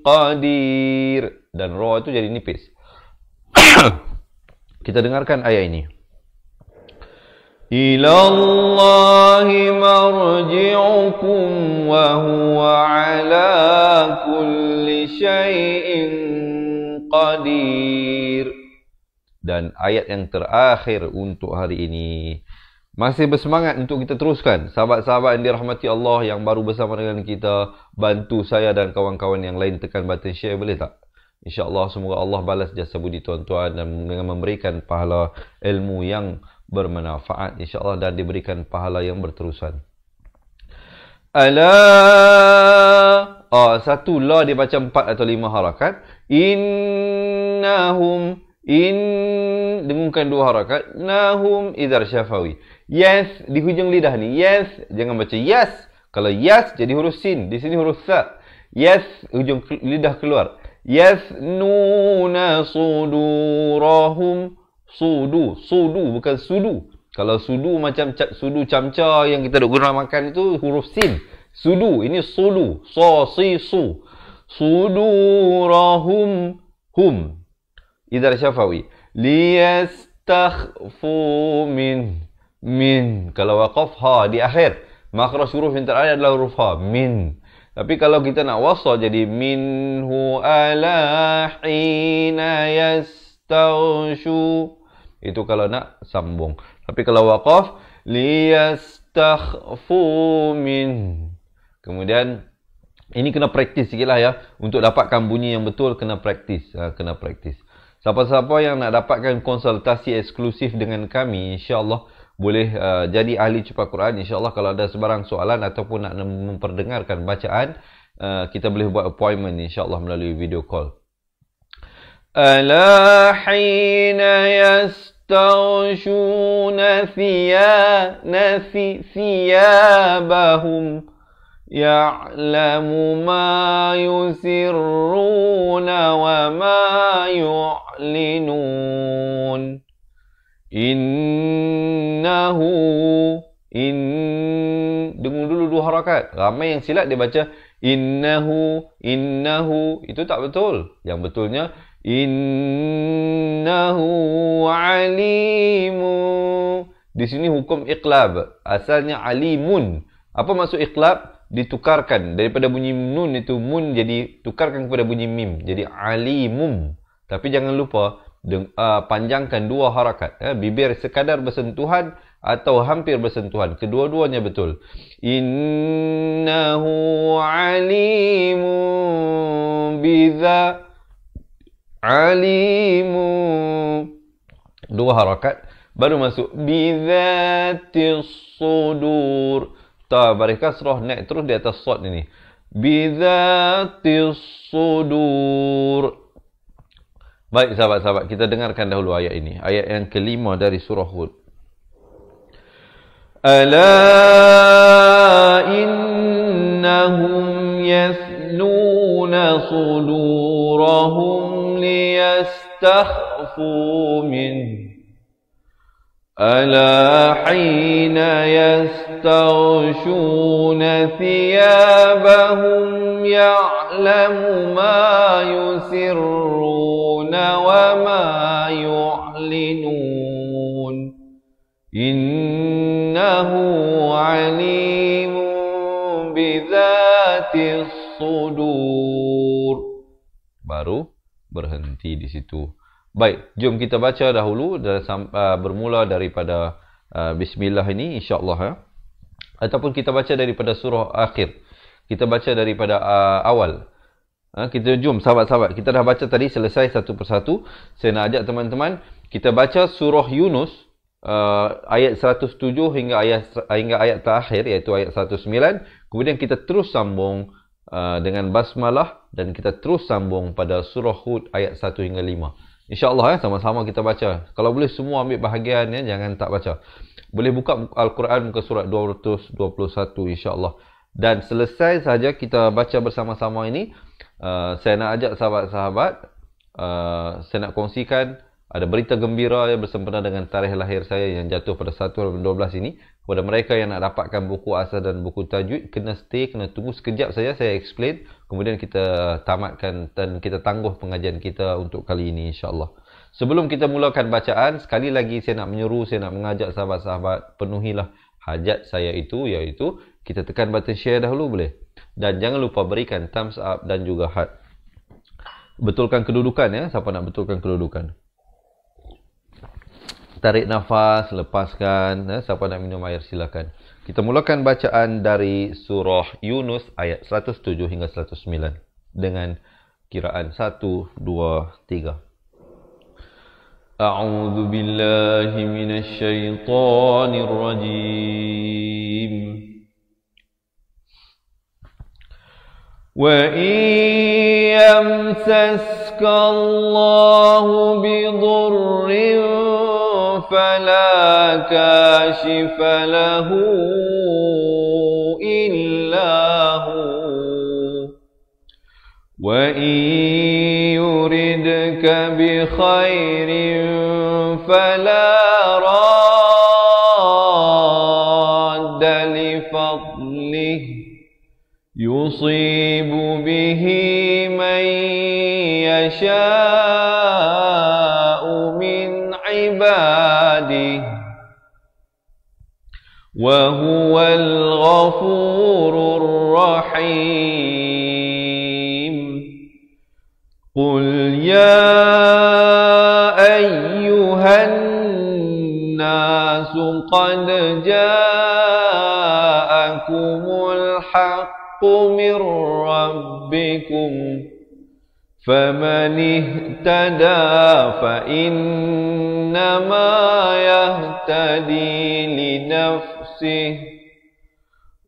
qadir dan roh itu jadi nipis kita dengarkan ayat ini. إلى الله مرجعكم وهو على كل شيء قدير. Dan ayat yang terakhir untuk hari ini masih bersemangat untuk kita teruskan. Sahabat-sahabat yang dirahmati Allah yang baru bersama dengan kita, bantu saya dan kawan-kawan yang lain tekan button share boleh tak? InsyaAllah semoga Allah balas jasa budi tuan-tuan dan dengan memberikan pahala ilmu yang bermanfaat insyaAllah dan diberikan pahala yang berterusan. Ala oh, satu lah dia baca empat atau lima harakat. Innahum in dengungkan dua harakat. Nahum idhar syafawi. Yes di hujung lidah ni. Yes jangan baca yes. Kalau yes jadi huruf sin. Di sini huruf sa. Yes hujung lidah keluar yasnuna sudurahum sudu sudu bukan sudu kalau sudu macam cat sudu camca yang kita duk guna makan itu huruf sin sudu ini sudu so si su sudurahum hum idar syafawi liyastakhfu min min kalau waqaf ha di akhir makhraj huruf yang terakhir adalah huruf ha min tapi kalau kita nak wasal jadi minhu ala hina yastaghshu. Itu kalau nak sambung. Tapi kalau waqaf liyastakhfu min. Kemudian ini kena praktis sikitlah ya. Untuk dapatkan bunyi yang betul kena praktis. Ha, kena praktis. Siapa-siapa yang nak dapatkan konsultasi eksklusif dengan kami insya-Allah boleh uh, jadi ahli cepat Quran insyaallah kalau ada sebarang soalan ataupun nak memperdengarkan bacaan uh, kita boleh buat appointment insyaallah melalui video call ala hina yastashuna fiya nafi siyabahum ma ما wa ma yulinun. Innahu in dengung dulu dua harakat. Ramai yang silap dia baca innahu innahu itu tak betul. Yang betulnya innahu alimu. Di sini hukum iqlab asalnya alimun. Apa maksud iqlab? Ditukarkan daripada bunyi nun itu mun jadi tukarkan kepada bunyi mim jadi alimum. Tapi jangan lupa deng, uh, panjangkan dua harakat eh, bibir sekadar bersentuhan atau hampir bersentuhan kedua-duanya betul innahu alimun biza alimu dua harakat baru masuk biza tisudur, ta bari kasrah naik terus di atas sod ini biza tisudur. Baik sahabat-sahabat, kita dengarkan dahulu ayat ini. Ayat yang kelima dari surah Hud. Ala innahum yasnuna صُدُورَهُمْ liyastakhfu minhu ألا حين يستغشون ثيابهم يعلم ما يسرون وما يعلنون إنه عليم بذات الصدور baru berhenti di situ Baik, jom kita baca dahulu dan uh, bermula daripada uh, bismillah ini insya-Allah ya. Ataupun kita baca daripada surah akhir. Kita baca daripada uh, awal. Ha, kita jom sahabat-sahabat, kita dah baca tadi selesai satu persatu. Saya nak ajak teman-teman kita baca surah Yunus Uh, ayat 107 hingga ayat hingga ayat terakhir iaitu ayat 109 kemudian kita terus sambung uh, dengan basmalah dan kita terus sambung pada surah Hud ayat 1 hingga 5 InsyaAllah ya, sama-sama kita baca. Kalau boleh semua ambil bahagian ya, jangan tak baca. Boleh buka Al-Quran muka surat 221 insyaAllah. Dan selesai saja kita baca bersama-sama ini. Uh, saya nak ajak sahabat-sahabat. Uh, saya nak kongsikan ada berita gembira yang bersempena dengan tarikh lahir saya yang jatuh pada 1 12 ini kepada mereka yang nak dapatkan buku asas dan buku tajwid kena stay kena tunggu sekejap saja saya explain kemudian kita tamatkan dan kita tangguh pengajian kita untuk kali ini insyaallah sebelum kita mulakan bacaan sekali lagi saya nak menyuruh, saya nak mengajak sahabat-sahabat penuhilah hajat saya itu iaitu kita tekan button share dahulu boleh dan jangan lupa berikan thumbs up dan juga heart betulkan kedudukan ya siapa nak betulkan kedudukan tarik nafas, lepaskan. Eh, siapa nak minum air silakan. Kita mulakan bacaan dari surah Yunus ayat 107 hingga 109 dengan kiraan 1 2 3. A'udzu billahi minasyaitonir rajim. وإن يمسسك الله بضر فلا كاشف له إلا هو وإن يردك بخير فلا راد لفضله يصيب به من يشاء وهو الغفور الرحيم قل يا أيها الناس قد جاءكم الحق من ربكم فمن اهتدى فإنما يهتدي لنفسه نفسه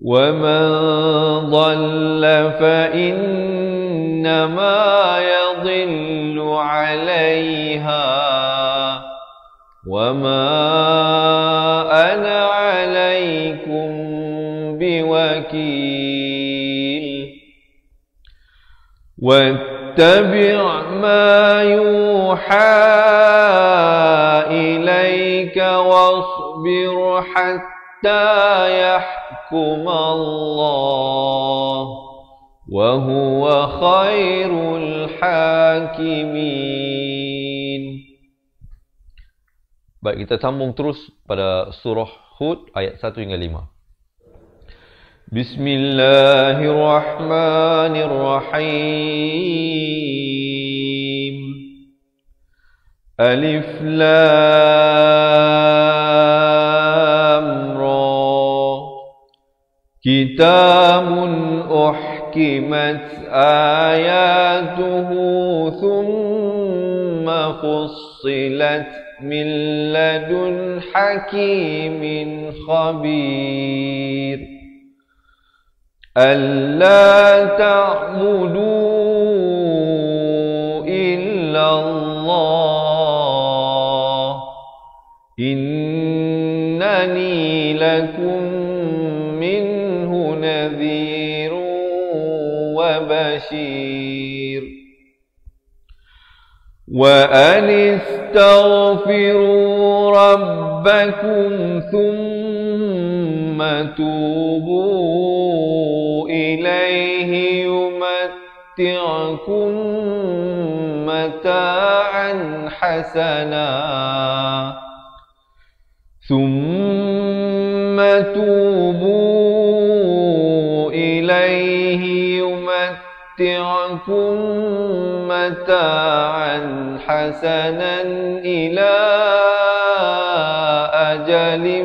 ومن ضل فإنما يضل عليها وما أنا عليكم بوكيل واتبع ما يوحى إليك واصبر حتى حتى يحكم الله وهو خير الحاكمين Baik, kita sambung terus pada surah Hud ayat 1 hingga 5. Bismillahirrahmanirrahim. Alif Lam كتاب أحكمت آياته ثم فصلت من لدن حكيم خبير ألا تعبدوا إلا الله إنني لكم بشير وأن استغفروا ربكم ثم توبوا إليه يمتعكم متاعا حسنا ثم توبوا إليه نمتعكم متاعا حسنا إلى أجل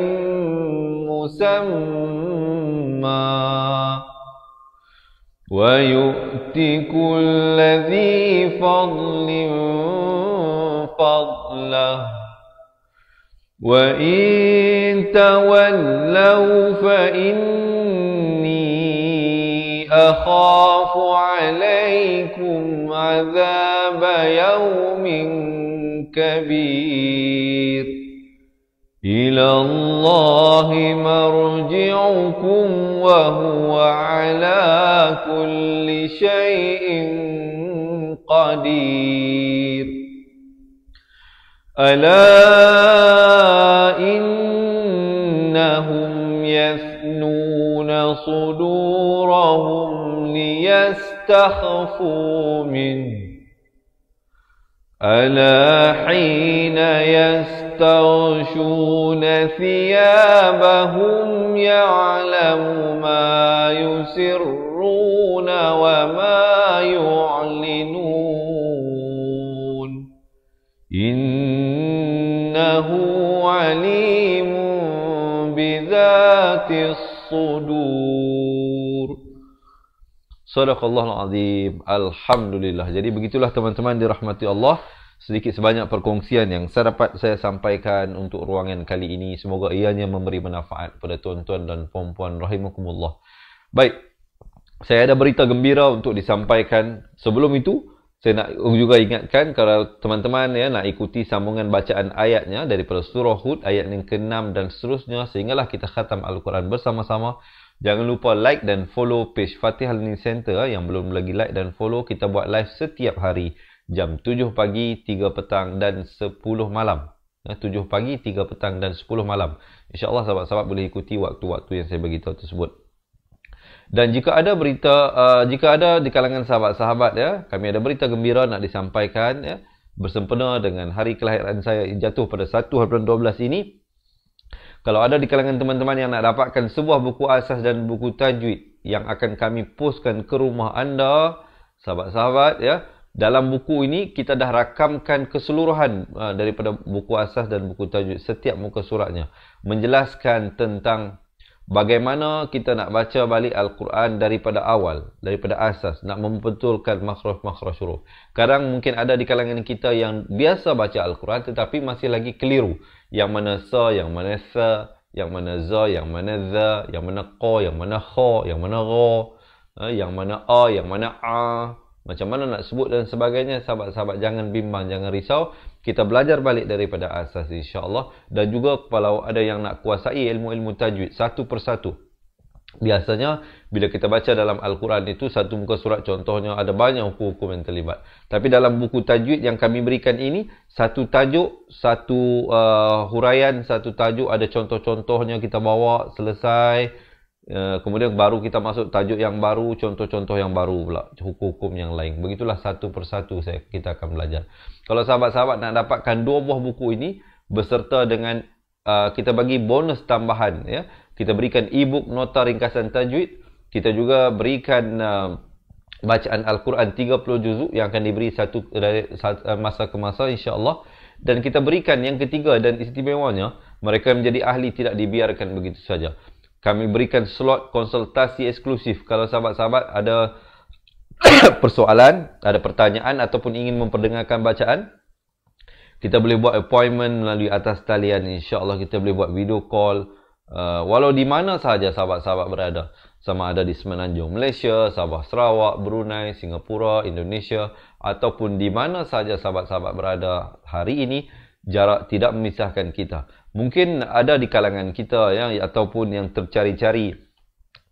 مسمى ويؤتي كل ذي فضل فضله وإن تولوا فإني أخاف الله عليكم عذاب يوم كبير إلى الله مرجعكم وهو على كل شيء قدير ألا إنهم يثنون صدورهم يستخفوا منه ألا حين يستغشون ثيابهم يعلم ما يسرون وما يعلنون إنه عليم بذات الصدور Sadaqallahul azim. Alhamdulillah. Jadi begitulah teman-teman dirahmati Allah. Sedikit sebanyak perkongsian yang saya dapat saya sampaikan untuk ruangan kali ini. Semoga ianya memberi manfaat pada tuan-tuan dan puan-puan rahimakumullah. Baik. Saya ada berita gembira untuk disampaikan. Sebelum itu, saya nak juga ingatkan kalau teman-teman ya nak ikuti sambungan bacaan ayatnya daripada surah Hud ayat yang ke-6 dan seterusnya sehinggalah kita khatam Al-Quran bersama-sama. Jangan lupa like dan follow page Fatih Learning Center ah, yang belum lagi like dan follow. Kita buat live setiap hari jam 7 pagi, 3 petang dan 10 malam. 7 ah, pagi, 3 petang dan 10 malam. InsyaAllah sahabat-sahabat boleh ikuti waktu-waktu yang saya beritahu tersebut. Dan jika ada berita, uh, jika ada di kalangan sahabat-sahabat, ya, kami ada berita gembira nak disampaikan ya, bersempena dengan hari kelahiran saya jatuh pada 1 April 12 ini, kalau ada di kalangan teman-teman yang nak dapatkan sebuah buku asas dan buku tajwid yang akan kami postkan ke rumah anda, sahabat-sahabat ya. Dalam buku ini kita dah rakamkan keseluruhan uh, daripada buku asas dan buku tajwid setiap muka suratnya menjelaskan tentang bagaimana kita nak baca balik Al-Quran daripada awal, daripada asas, nak membetulkan makhraj-makhraj huruf. Kadang mungkin ada di kalangan kita yang biasa baca Al-Quran tetapi masih lagi keliru. Yang mana sa, yang mana sa, yang mana za, yang mana za, yang mana qa, yang mana kha, yang mana gha, eh, yang mana a, yang mana a. Macam mana nak sebut dan sebagainya sahabat-sahabat jangan bimbang jangan risau kita belajar balik daripada asas insya-Allah dan juga kalau ada yang nak kuasai ilmu-ilmu tajwid satu persatu Biasanya bila kita baca dalam Al-Quran itu satu muka surat contohnya ada banyak hukum-hukum yang terlibat. Tapi dalam buku tajwid yang kami berikan ini satu tajuk, satu uh, huraian, satu tajuk ada contoh-contohnya kita bawa selesai. Eh, kemudian baru kita masuk tajuk yang baru, contoh-contoh yang baru pula, hukum-hukum yang lain. Begitulah satu persatu saya kita akan belajar. Kalau sahabat-sahabat nak dapatkan dua buah buku ini beserta dengan uh, kita bagi bonus tambahan ya. Kita berikan e-book nota ringkasan tajwid, kita juga berikan uh, bacaan al-Quran 30 juzuk yang akan diberi satu dari masa ke masa insya-Allah dan kita berikan yang ketiga dan istimewanya mereka menjadi ahli tidak dibiarkan begitu saja kami berikan slot konsultasi eksklusif kalau sahabat-sahabat ada persoalan, ada pertanyaan ataupun ingin memperdengarkan bacaan kita boleh buat appointment melalui atas talian Insya Allah kita boleh buat video call uh, walau di mana sahaja sahabat-sahabat berada sama ada di semenanjung Malaysia, Sabah, Sarawak, Brunei, Singapura, Indonesia ataupun di mana sahaja sahabat-sahabat berada hari ini jarak tidak memisahkan kita. Mungkin ada di kalangan kita ya ataupun yang tercari-cari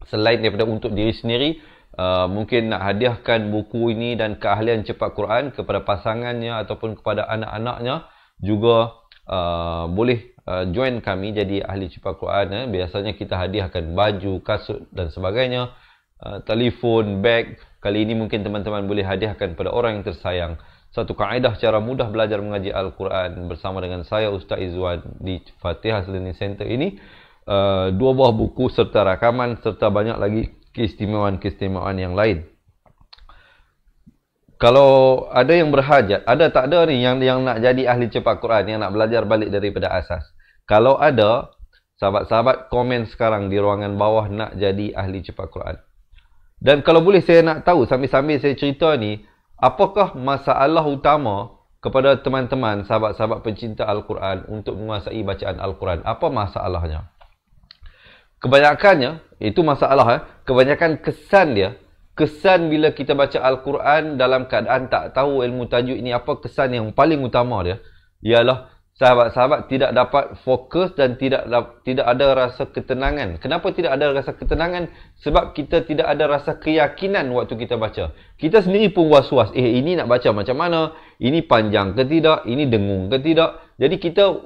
selain daripada untuk diri sendiri Uh, mungkin nak hadiahkan buku ini dan keahlian cepat Quran kepada pasangannya ataupun kepada anak-anaknya juga uh, boleh uh, join kami jadi ahli cepat Quran eh. biasanya kita hadiahkan baju, kasut dan sebagainya uh, telefon, beg kali ini mungkin teman-teman boleh hadiahkan kepada orang yang tersayang satu kaedah cara mudah belajar mengaji Al-Quran bersama dengan saya Ustaz Izzuan di Fatihah Learning Center ini uh, dua buah buku serta rakaman serta banyak lagi keistimewaan-keistimewaan yang lain kalau ada yang berhajat, ada tak ada ni yang yang nak jadi ahli cepat Quran, yang nak belajar balik daripada asas. Kalau ada, sahabat-sahabat komen sekarang di ruangan bawah nak jadi ahli cepat Quran. Dan kalau boleh saya nak tahu sambil-sambil saya cerita ni, Apakah masalah utama kepada teman-teman sahabat-sahabat pencinta Al-Quran untuk menguasai bacaan Al-Quran? Apa masalahnya? Kebanyakannya, itu masalah eh, kebanyakan kesan dia, kesan bila kita baca Al-Quran dalam keadaan tak tahu ilmu tajwid ini apa kesan yang paling utama dia ialah sahabat-sahabat tidak dapat fokus dan tidak tidak ada rasa ketenangan. Kenapa tidak ada rasa ketenangan? Sebab kita tidak ada rasa keyakinan waktu kita baca. Kita sendiri pun was-was, eh ini nak baca macam mana? Ini panjang ke tidak? Ini dengung ke tidak? Jadi kita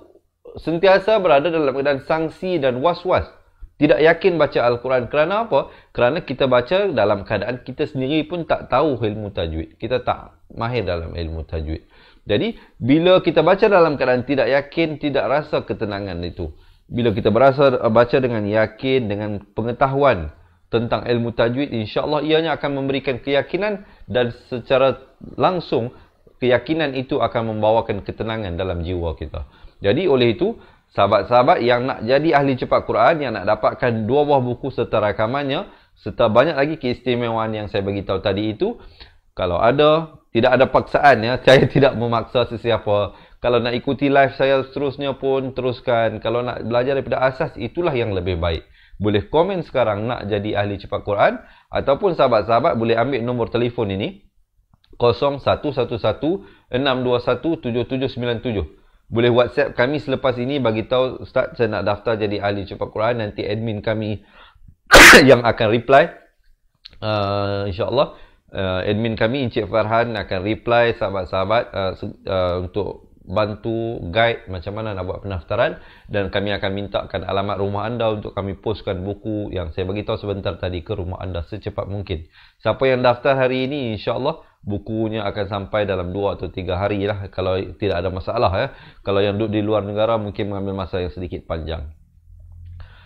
sentiasa berada dalam keadaan sanksi dan was-was. Tidak yakin baca Al-Quran kerana apa? Kerana kita baca dalam keadaan kita sendiri pun tak tahu ilmu tajwid. Kita tak mahir dalam ilmu tajwid. Jadi bila kita baca dalam keadaan tidak yakin, tidak rasa ketenangan itu. Bila kita berasa eh, baca dengan yakin dengan pengetahuan tentang ilmu tajwid, insya-Allah ianya akan memberikan keyakinan dan secara langsung keyakinan itu akan membawakan ketenangan dalam jiwa kita. Jadi oleh itu sahabat-sahabat yang nak jadi ahli cepat Quran yang nak dapatkan dua buah buku serta rakamannya serta banyak lagi keistimewaan yang saya bagi tahu tadi itu kalau ada tidak ada paksaan ya. Saya tidak memaksa sesiapa. Kalau nak ikuti live saya seterusnya pun teruskan. Kalau nak belajar daripada asas itulah yang lebih baik. Boleh komen sekarang nak jadi ahli cepat Quran ataupun sahabat-sahabat boleh ambil nombor telefon ini 01116217797. Boleh WhatsApp kami selepas ini bagi tahu ustaz saya nak daftar jadi ahli cepat Quran nanti admin kami yang akan reply uh, insya-Allah uh, admin kami Encik Farhan akan reply sahabat-sahabat uh, uh, untuk bantu guide macam mana nak buat pendaftaran dan kami akan mintakan alamat rumah anda untuk kami postkan buku yang saya bagi tahu sebentar tadi ke rumah anda secepat mungkin. Siapa yang daftar hari ini insya-Allah bukunya akan sampai dalam 2 atau 3 hari lah kalau tidak ada masalah ya. Kalau yang duduk di luar negara mungkin mengambil masa yang sedikit panjang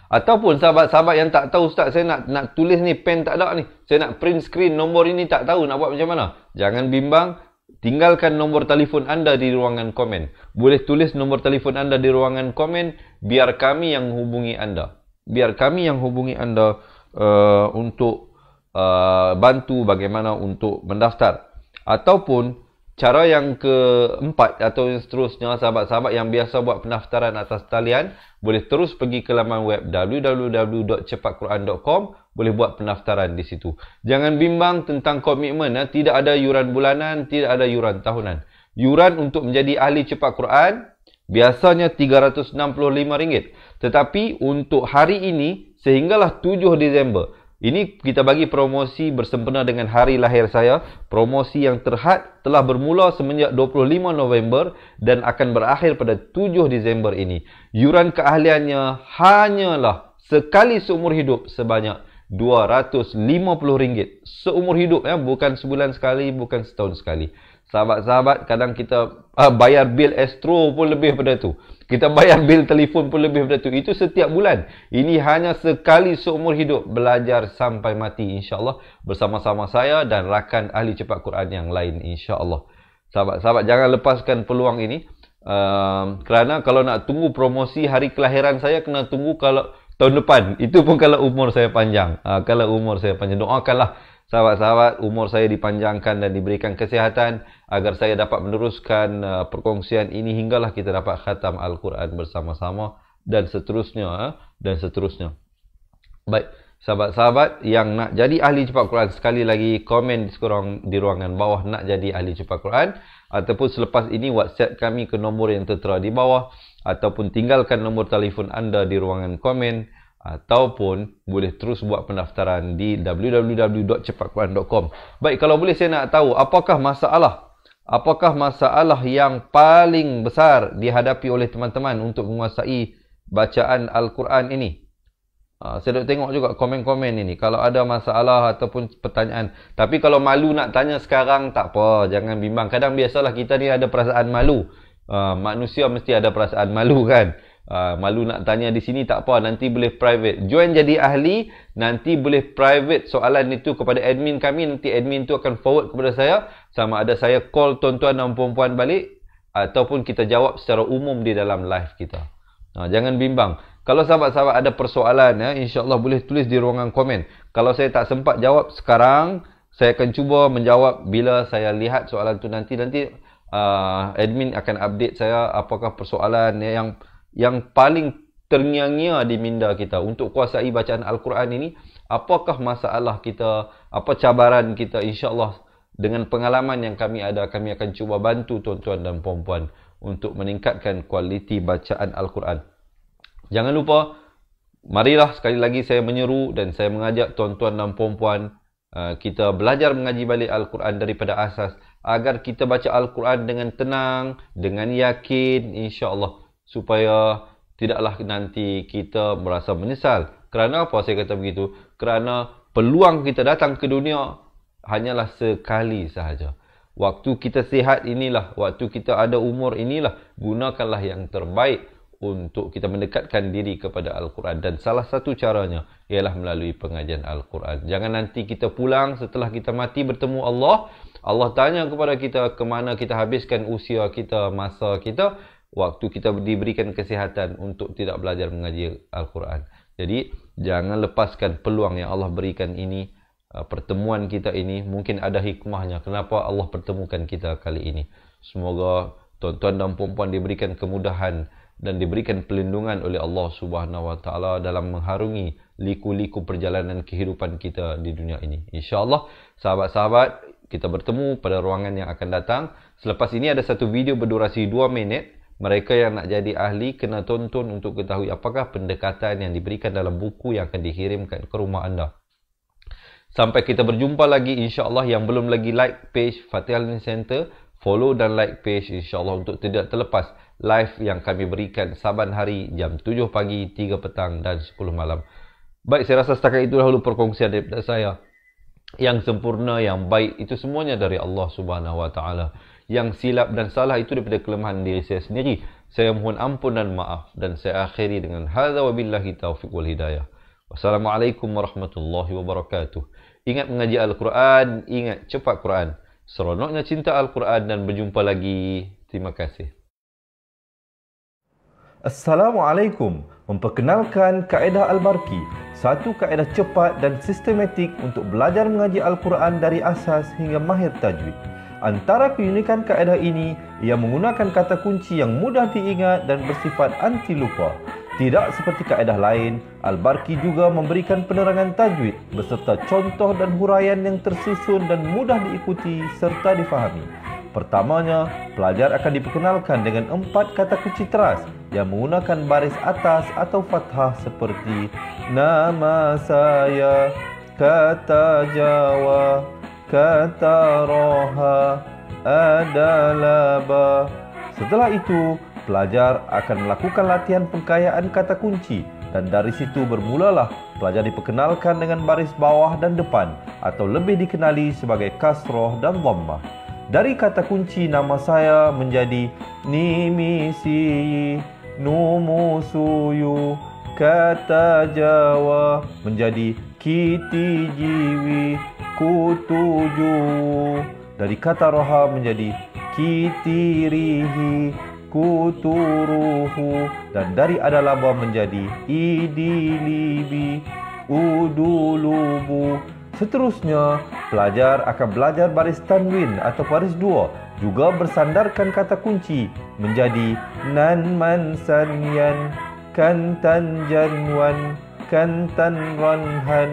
ataupun sahabat-sahabat yang tak tahu ustaz saya nak nak tulis ni pen tak ada ni saya nak print screen nombor ini tak tahu nak buat macam mana jangan bimbang tinggalkan nombor telefon anda di ruangan komen boleh tulis nombor telefon anda di ruangan komen biar kami yang hubungi anda biar kami yang hubungi anda uh, untuk uh, bantu bagaimana untuk mendaftar ataupun Cara yang keempat atau yang seterusnya sahabat-sahabat yang biasa buat pendaftaran atas talian boleh terus pergi ke laman web www.cepatquran.com boleh buat pendaftaran di situ. Jangan bimbang tentang komitmen. Ha? Tidak ada yuran bulanan, tidak ada yuran tahunan. Yuran untuk menjadi ahli cepat Quran biasanya RM365. Tetapi untuk hari ini sehinggalah 7 Disember ini kita bagi promosi bersempena dengan hari lahir saya. Promosi yang terhad telah bermula semenjak 25 November dan akan berakhir pada 7 Disember ini. Yuran keahliannya hanyalah sekali seumur hidup sebanyak RM250 seumur hidup ya bukan sebulan sekali bukan setahun sekali sahabat-sahabat kadang kita uh, bayar bil astro pun lebih pada tu kita bayar bil telefon pun lebih daripada itu. Itu setiap bulan. Ini hanya sekali seumur hidup. Belajar sampai mati insyaAllah. Bersama-sama saya dan rakan ahli cepat Quran yang lain insyaAllah. Sahabat-sahabat jangan lepaskan peluang ini. Uh, kerana kalau nak tunggu promosi hari kelahiran saya kena tunggu kalau tahun depan. Itu pun kalau umur saya panjang. Uh, kalau umur saya panjang. Doakanlah sahabat-sahabat umur saya dipanjangkan dan diberikan kesihatan agar saya dapat meneruskan uh, perkongsian ini hinggalah kita dapat khatam al-Quran bersama-sama dan seterusnya uh, dan seterusnya. Baik, sahabat-sahabat yang nak jadi ahli cepat Quran sekali lagi komen di sekurang di ruangan bawah nak jadi ahli cepat Quran ataupun selepas ini WhatsApp kami ke nombor yang tertera di bawah ataupun tinggalkan nombor telefon anda di ruangan komen ataupun boleh terus buat pendaftaran di www.cepatquran.com. Baik, kalau boleh saya nak tahu apakah masalah apakah masalah yang paling besar dihadapi oleh teman-teman untuk menguasai bacaan Al-Quran ini? Uh, saya duk tengok juga komen-komen ini kalau ada masalah ataupun pertanyaan tapi kalau malu nak tanya sekarang tak apa jangan bimbang kadang biasalah kita ni ada perasaan malu uh, manusia mesti ada perasaan malu kan Ah, malu nak tanya di sini tak apa nanti boleh private join jadi ahli nanti boleh private soalan itu kepada admin kami nanti admin tu akan forward kepada saya sama ada saya call tuan-tuan dan puan-puan balik ataupun kita jawab secara umum di dalam live kita ha, jangan bimbang kalau sahabat-sahabat ada persoalan ya insyaallah boleh tulis di ruangan komen kalau saya tak sempat jawab sekarang saya akan cuba menjawab bila saya lihat soalan tu nanti nanti uh, admin akan update saya apakah persoalan ya, yang yang paling ternyanya di minda kita untuk kuasai bacaan Al-Quran ini apakah masalah kita apa cabaran kita Insya Allah dengan pengalaman yang kami ada kami akan cuba bantu tuan-tuan dan puan-puan untuk meningkatkan kualiti bacaan Al-Quran jangan lupa marilah sekali lagi saya menyeru dan saya mengajak tuan-tuan dan puan-puan uh, kita belajar mengaji balik Al-Quran daripada asas agar kita baca Al-Quran dengan tenang dengan yakin Insya Allah supaya tidaklah nanti kita merasa menyesal. Kerana apa saya kata begitu? Kerana peluang kita datang ke dunia hanyalah sekali sahaja. Waktu kita sihat inilah, waktu kita ada umur inilah, gunakanlah yang terbaik untuk kita mendekatkan diri kepada Al-Quran. Dan salah satu caranya ialah melalui pengajian Al-Quran. Jangan nanti kita pulang setelah kita mati bertemu Allah, Allah tanya kepada kita ke mana kita habiskan usia kita, masa kita, waktu kita diberikan kesihatan untuk tidak belajar mengaji Al-Quran. Jadi jangan lepaskan peluang yang Allah berikan ini uh, pertemuan kita ini mungkin ada hikmahnya kenapa Allah pertemukan kita kali ini. Semoga tuan-tuan dan puan-puan diberikan kemudahan dan diberikan pelindungan oleh Allah Subhanahu wa taala dalam mengharungi liku-liku perjalanan kehidupan kita di dunia ini. Insya-Allah sahabat-sahabat kita bertemu pada ruangan yang akan datang. Selepas ini ada satu video berdurasi 2 minit mereka yang nak jadi ahli kena tonton untuk ketahui apakah pendekatan yang diberikan dalam buku yang akan dikirimkan ke rumah anda. Sampai kita berjumpa lagi insya-Allah yang belum lagi like page Fatihah Learning Center, follow dan like page insya-Allah untuk tidak terlepas live yang kami berikan saban hari jam 7 pagi, 3 petang dan 10 malam. Baik, saya rasa setakat itu dahulu perkongsian daripada saya. Yang sempurna, yang baik itu semuanya dari Allah Subhanahu Wa Taala yang silap dan salah itu daripada kelemahan diri saya sendiri. Saya mohon ampun dan maaf dan saya akhiri dengan hadza wabillahi taufiq wal hidayah. Wassalamualaikum warahmatullahi wabarakatuh. Ingat mengaji Al-Quran, ingat cepat Quran. Seronoknya cinta Al-Quran dan berjumpa lagi. Terima kasih. Assalamualaikum. Memperkenalkan kaedah Al-Barki. Satu kaedah cepat dan sistematik untuk belajar mengaji Al-Quran dari asas hingga mahir tajwid. Antara keunikan kaedah ini, ia menggunakan kata kunci yang mudah diingat dan bersifat anti lupa. Tidak seperti kaedah lain, Al-Barqi juga memberikan penerangan tajwid beserta contoh dan huraian yang tersusun dan mudah diikuti serta difahami. Pertamanya, pelajar akan diperkenalkan dengan empat kata kunci teras yang menggunakan baris atas atau fathah seperti Nama saya kata Jawa kata roha adalaba. Setelah itu, pelajar akan melakukan latihan pengkayaan kata kunci dan dari situ bermulalah pelajar diperkenalkan dengan baris bawah dan depan atau lebih dikenali sebagai kasroh dan dhammah. Dari kata kunci nama saya menjadi Nimisi Numusuyu Kata Jawa menjadi kiti jiwi kutuju dari kata roha menjadi kiti rihi kuturuhu dan dari adalaba menjadi idilibi udulubu seterusnya pelajar akan belajar baris tanwin atau baris dua juga bersandarkan kata kunci menjadi nan man san kan tan jan kantan ranhan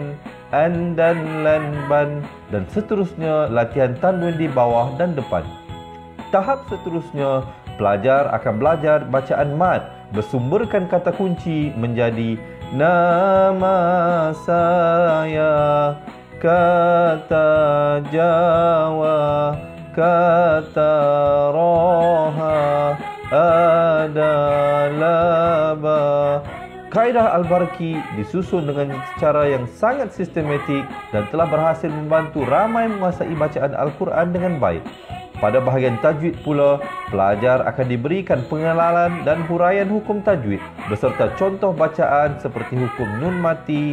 andan lanban dan seterusnya latihan tanwin di bawah dan depan. Tahap seterusnya pelajar akan belajar bacaan mat bersumberkan kata kunci menjadi nama saya kata Jawa kata Roha adalah bahasa kaedah Al-Barki disusun dengan cara yang sangat sistematik dan telah berhasil membantu ramai menguasai bacaan Al-Quran dengan baik. Pada bahagian tajwid pula, pelajar akan diberikan pengenalan dan huraian hukum tajwid beserta contoh bacaan seperti hukum nun mati,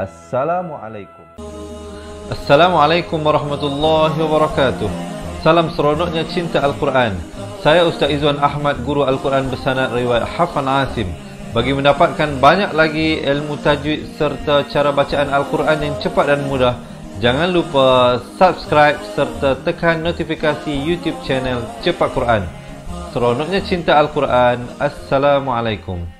Assalamualaikum. Assalamualaikum warahmatullahi wabarakatuh. Salam seronoknya cinta Al-Quran. Saya Ustaz Izwan Ahmad, Guru Al-Quran Bersanad Riwayat Hafan Asim. Bagi mendapatkan banyak lagi ilmu tajwid serta cara bacaan Al-Quran yang cepat dan mudah, jangan lupa subscribe serta tekan notifikasi YouTube channel Cepat Quran. Seronoknya cinta Al-Quran. Assalamualaikum.